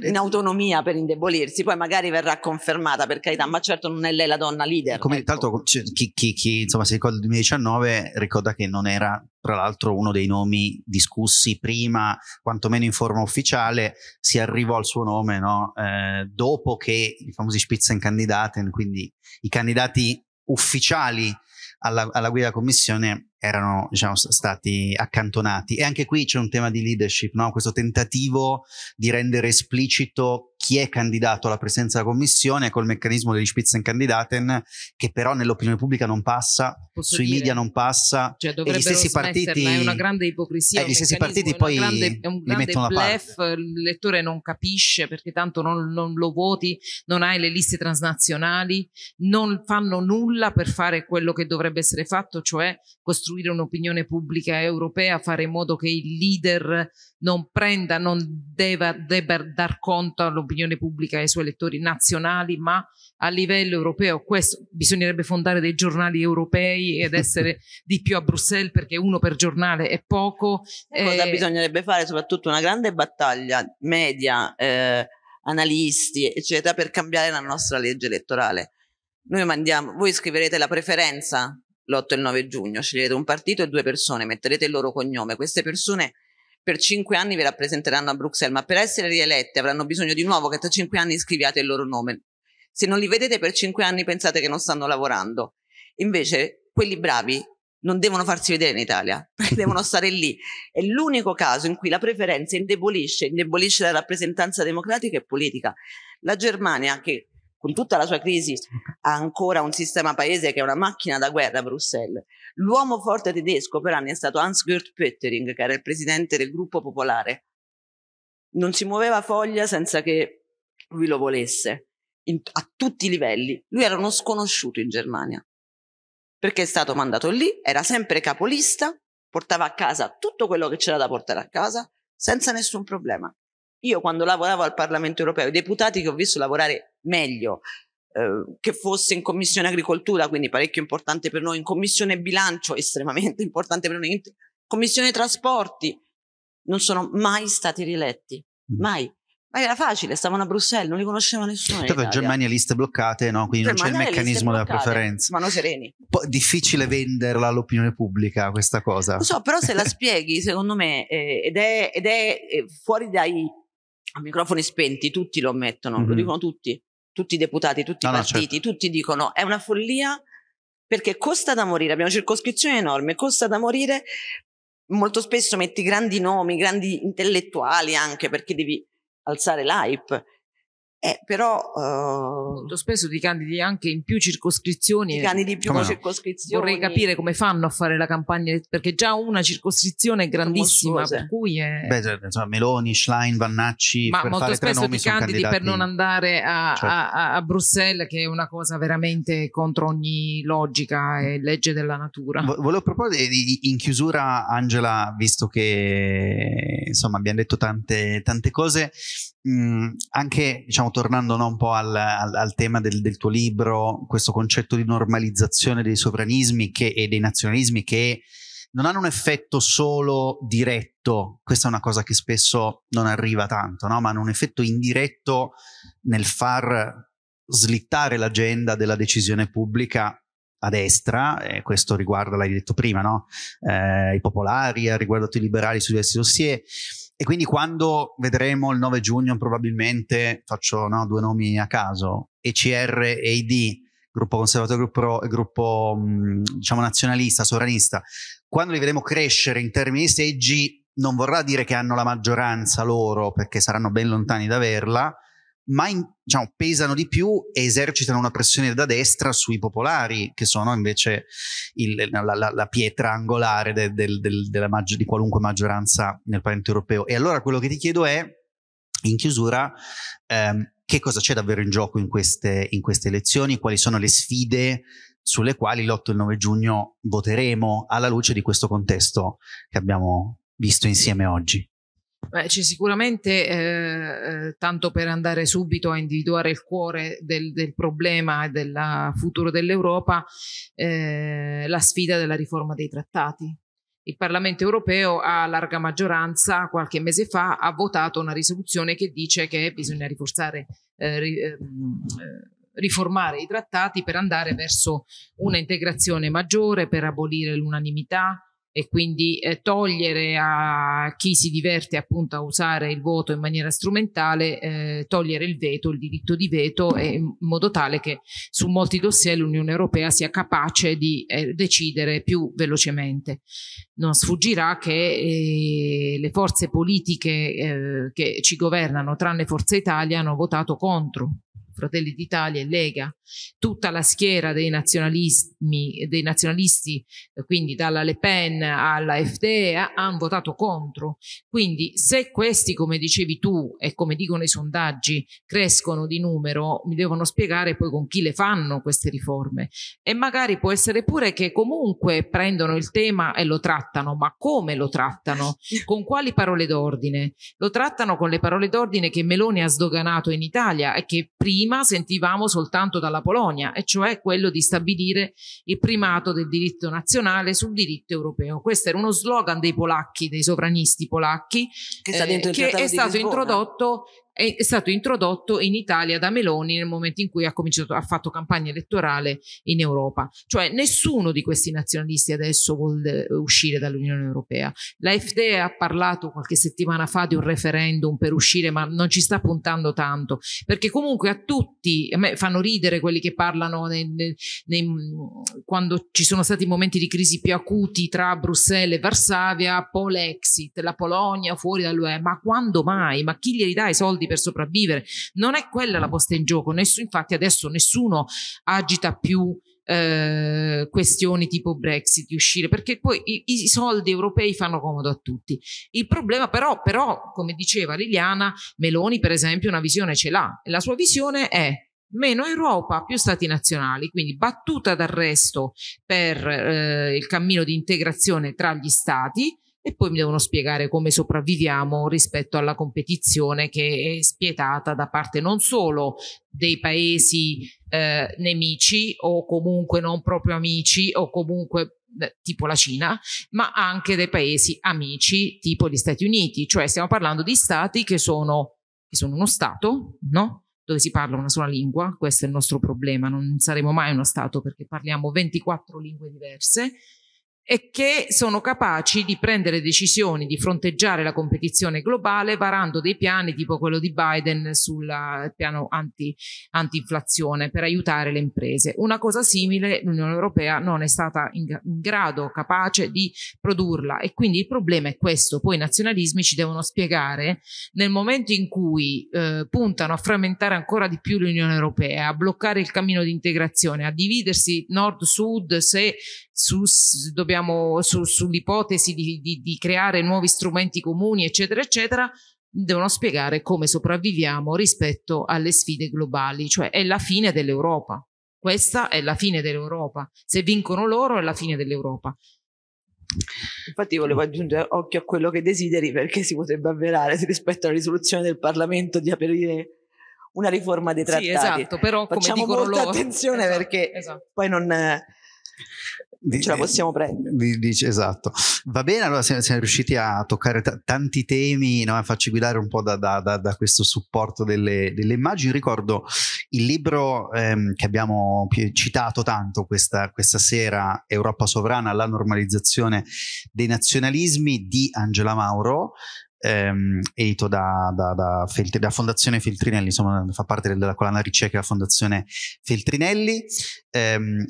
in, autonomia per indebolirsi, poi magari verrà confermata per carità, ma certo non è lei la donna leader. Come ecco. tanto cioè, chi, chi, chi insomma, si ricorda il 2019 ricorda che non era tra l'altro uno dei nomi discussi prima, quantomeno in forma ufficiale, si arrivò al suo nome no? eh, dopo che i famosi Spitzenkandidaten, quindi i candidati ufficiali alla, alla guida della commissione erano diciamo, stati accantonati. E anche qui c'è un tema di leadership, no? questo tentativo di rendere esplicito chi è candidato alla presidenza della commissione col meccanismo degli Spitzenkandidaten, che però nell'opinione pubblica non passa, Posso sui dire. media non passa. Cioè, e gli stessi partiti. È una grande ipocrisia. Eh, gli stessi partiti poi grande, è un li mettono bluff, Il lettore non capisce perché tanto non, non, lo voti, non hai le liste transnazionali, non fanno nulla per fare quello che dovrebbe essere fatto, cioè costruire costruire un'opinione pubblica europea, fare in modo che il leader non prenda, non debba, debba dar conto all'opinione pubblica e ai suoi elettori nazionali, ma a livello europeo. Questo bisognerebbe fondare dei giornali europei ed essere [laughs] di più a Bruxelles perché uno per giornale è poco. Cosa eh, bisognerebbe fare? Soprattutto una grande battaglia media. Eh, analisti, eccetera, per cambiare la nostra legge elettorale. Noi mandiamo, voi scriverete la preferenza l'8 e il 9 giugno, sceglierete un partito e due persone, metterete il loro cognome, queste persone per cinque anni vi rappresenteranno a Bruxelles, ma per essere rielette avranno bisogno di nuovo che tra cinque anni scriviate il loro nome. Se non li vedete per cinque anni pensate che non stanno lavorando. Invece quelli bravi non devono farsi vedere in Italia, [laughs] devono stare lì. È l'unico caso in cui la preferenza indebolisce, indebolisce la rappresentanza democratica e politica. La Germania, che con tutta la sua crisi, ha ancora un sistema paese che è una macchina da guerra a Bruxelles. L'uomo forte tedesco per anni è stato Hans-Gert Pöttering, che era il presidente del gruppo popolare. Non si muoveva foglia senza che lui lo volesse, in, a tutti i livelli. Lui era uno sconosciuto in Germania, perché è stato mandato lì, era sempre capolista, portava a casa tutto quello che c'era da portare a casa, senza nessun problema io quando lavoravo al Parlamento europeo, i deputati che ho visto lavorare meglio, eh, che fosse in Commissione Agricoltura, quindi parecchio importante per noi, in Commissione Bilancio, estremamente [laughs] importante per noi, in Commissione Trasporti, non sono mai stati rieletti, mm. mai. Ma era facile, stavano a Bruxelles, non li conosceva nessuno. Tanto in Germania liste bloccate, no? quindi Germania non c'è il meccanismo della preferenza. Mano sereni. Po- difficile venderla all'opinione pubblica questa cosa. Lo so, però se la spieghi, secondo me, eh, ed, è, ed è eh, fuori dai a microfoni spenti, tutti lo ammettono, mm-hmm. lo dicono tutti, tutti i deputati, tutti ah, no, i partiti, no, certo. tutti dicono è una follia perché costa da morire, abbiamo circoscrizioni enormi, costa da morire, molto spesso metti grandi nomi, grandi intellettuali anche perché devi alzare l'hype eh, però uh, spesso ti candidi anche in più circoscrizioni ti candidi più no? circoscrizioni vorrei capire come fanno a fare la campagna perché già una circoscrizione è grandissima per cui è... Beh, insomma, cioè, Meloni, Schlein, Vannacci ma molto spesso ti candidi per non andare a, certo. a, a, Bruxelles che è una cosa veramente contro ogni logica mm. e legge della natura Vo- volevo proporre in chiusura Angela visto che insomma abbiamo detto tante, tante cose mh, mm, anche diciamo, tornando no, un po' al, al, al tema del, del, tuo libro, questo concetto di normalizzazione dei sovranismi che, e dei nazionalismi che non hanno un effetto solo diretto, questa è una cosa che spesso non arriva tanto, no? ma hanno un effetto indiretto nel far slittare l'agenda della decisione pubblica a destra, e questo riguarda, l'hai detto prima, no? eh, i popolari, ha eh, riguardato i liberali su diversi dossier e quindi quando vedremo il 9 giugno, probabilmente faccio no, due nomi a caso, ECR e ID, gruppo conservatore gruppo, gruppo diciamo nazionalista, sovranista, quando li vedremo crescere in termini di seggi, non vorrà dire che hanno la maggioranza loro, perché saranno ben lontani da averla, ma in, diciamo, pesano di più e esercitano una pressione da destra sui popolari, che sono invece il, la, la, la, pietra angolare de, de, de, maggi- di qualunque maggioranza nel Parlamento europeo. E allora quello che ti chiedo è, in chiusura, ehm, che cosa c'è davvero in gioco in queste, in queste elezioni, quali sono le sfide sulle quali l'8 e il 9 giugno voteremo alla luce di questo contesto che abbiamo visto insieme oggi. Beh, c'è sicuramente, eh, eh, tanto per andare subito a individuare il cuore del, del problema e del futuro dell'Europa, eh, la sfida della riforma dei trattati. Il Parlamento europeo a larga maggioranza qualche mese fa ha votato una risoluzione che dice che bisogna riforzare, eh, ri, eh, riformare i trattati per andare verso una integrazione maggiore, per abolire l'unanimità, e quindi eh, togliere a chi si diverte appunto a usare il voto in maniera strumentale, eh, togliere il veto, il diritto di veto, in modo tale che su molti dossier l'Unione Europea sia capace di eh, decidere più velocemente. Non sfuggirà che eh, le forze politiche eh, che ci governano, tranne Forza Italia, hanno votato contro Fratelli d'Italia e Lega, tutta la schiera dei, dei nazionalisti, quindi dalla Le Pen alla FD, hanno votato contro. Quindi se questi, come dicevi tu e come dicono i sondaggi, crescono di numero, mi devono spiegare poi con chi le fanno queste riforme. E magari può essere pure che comunque prendono il tema e lo trattano, ma come lo trattano? Con quali parole d'ordine? Lo trattano con le parole d'ordine che Meloni ha sdoganato in Italia e che prima prima sentivamo soltanto dalla Polonia, e cioè quello di stabilire il primato del diritto nazionale sul diritto europeo. Questo era uno slogan dei polacchi, dei sovranisti polacchi, che, eh, che è stato Lisbona. introdotto è, è stato introdotto in Italia da Meloni nel momento in cui ha cominciato ha fatto campagna elettorale in Europa. Cioè nessuno di questi nazionalisti adesso vuole uscire dall'Unione Europea. La FD ha parlato qualche settimana fa di un referendum per uscire, ma non ci sta puntando tanto, perché comunque a tutti a me fanno ridere quelli che parlano nei, nei, nei, quando ci sono stati momenti di crisi più acuti tra Bruxelles e Varsavia, Polexit, la Polonia fuori dall'UE, ma quando mai? Ma chi glieli dà i soldi per sopravvivere. Non è quella la posta in gioco, Nessun, infatti adesso nessuno agita più eh, questioni tipo Brexit, uscire, perché poi i, i, soldi europei fanno comodo a tutti. Il problema però, però, come diceva Liliana, Meloni per esempio una visione ce l'ha e la sua visione è meno Europa, più stati nazionali, quindi battuta d'arresto per eh, il cammino di integrazione tra gli stati, e poi mi devono spiegare come sopravviviamo rispetto alla competizione che è spietata da parte non solo dei paesi eh, nemici o comunque non proprio amici o comunque eh, tipo la Cina, ma anche dei paesi amici tipo gli Stati Uniti, cioè stiamo parlando di stati che sono, che sono uno stato, no? dove si parla una sola lingua, questo è il nostro problema, non saremo mai uno Stato perché parliamo 24 lingue diverse, e che sono capaci di prendere decisioni, di fronteggiare la competizione globale varando dei piani tipo quello di Biden sul piano anti, anti-inflazione per aiutare le imprese. Una cosa simile l'Unione Europea non è stata in, in grado, capace di produrla e quindi il problema è questo. Poi i nazionalismi ci devono spiegare nel momento in cui eh, puntano a frammentare ancora di più l'Unione Europea, a bloccare il cammino di integrazione, a dividersi nord-sud se su, dobbiamo, su, sull'ipotesi di, di, di creare nuovi strumenti comuni, eccetera, eccetera, devono spiegare come sopravviviamo rispetto alle sfide globali, cioè è la fine dell'Europa. Questa è la fine dell'Europa. Se vincono loro è la fine dell'Europa. Infatti volevo aggiungere occhio a quello che desideri perché si potrebbe avverare rispetto alla risoluzione del Parlamento di aprire una riforma dei trattati. Sì, esatto, però Facciamo come dicono molta loro... attenzione esatto, perché esatto. poi non ce la possiamo prendere. Dice, esatto. Va bene, allora siamo, siamo riusciti a toccare t- tanti temi, no? a farci guidare un po' da, da, da, da questo supporto delle, delle, immagini. Ricordo il libro ehm, che abbiamo citato tanto questa, questa, sera, Europa sovrana, la normalizzazione dei nazionalismi di Angela Mauro. Ehm, edito da, Feltri, Fondazione Feltrinelli, insomma, fa parte della collana ricerca della Fondazione Feltrinelli. Ehm,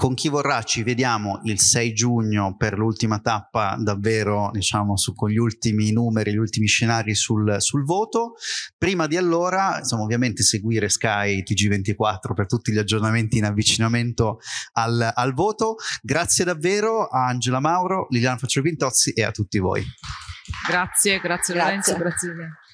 con chi vorrà ci vediamo il 6 giugno per l'ultima tappa, davvero diciamo su, con gli ultimi numeri, gli ultimi scenari sul, sul voto. Prima di allora, insomma, ovviamente seguire Sky TG24 per tutti gli aggiornamenti in avvicinamento al, al voto. Grazie davvero a Angela Mauro, Liliana Faccio Pintozzi e a tutti voi. Grazie, grazie, grazie. Lorenzo, grazie.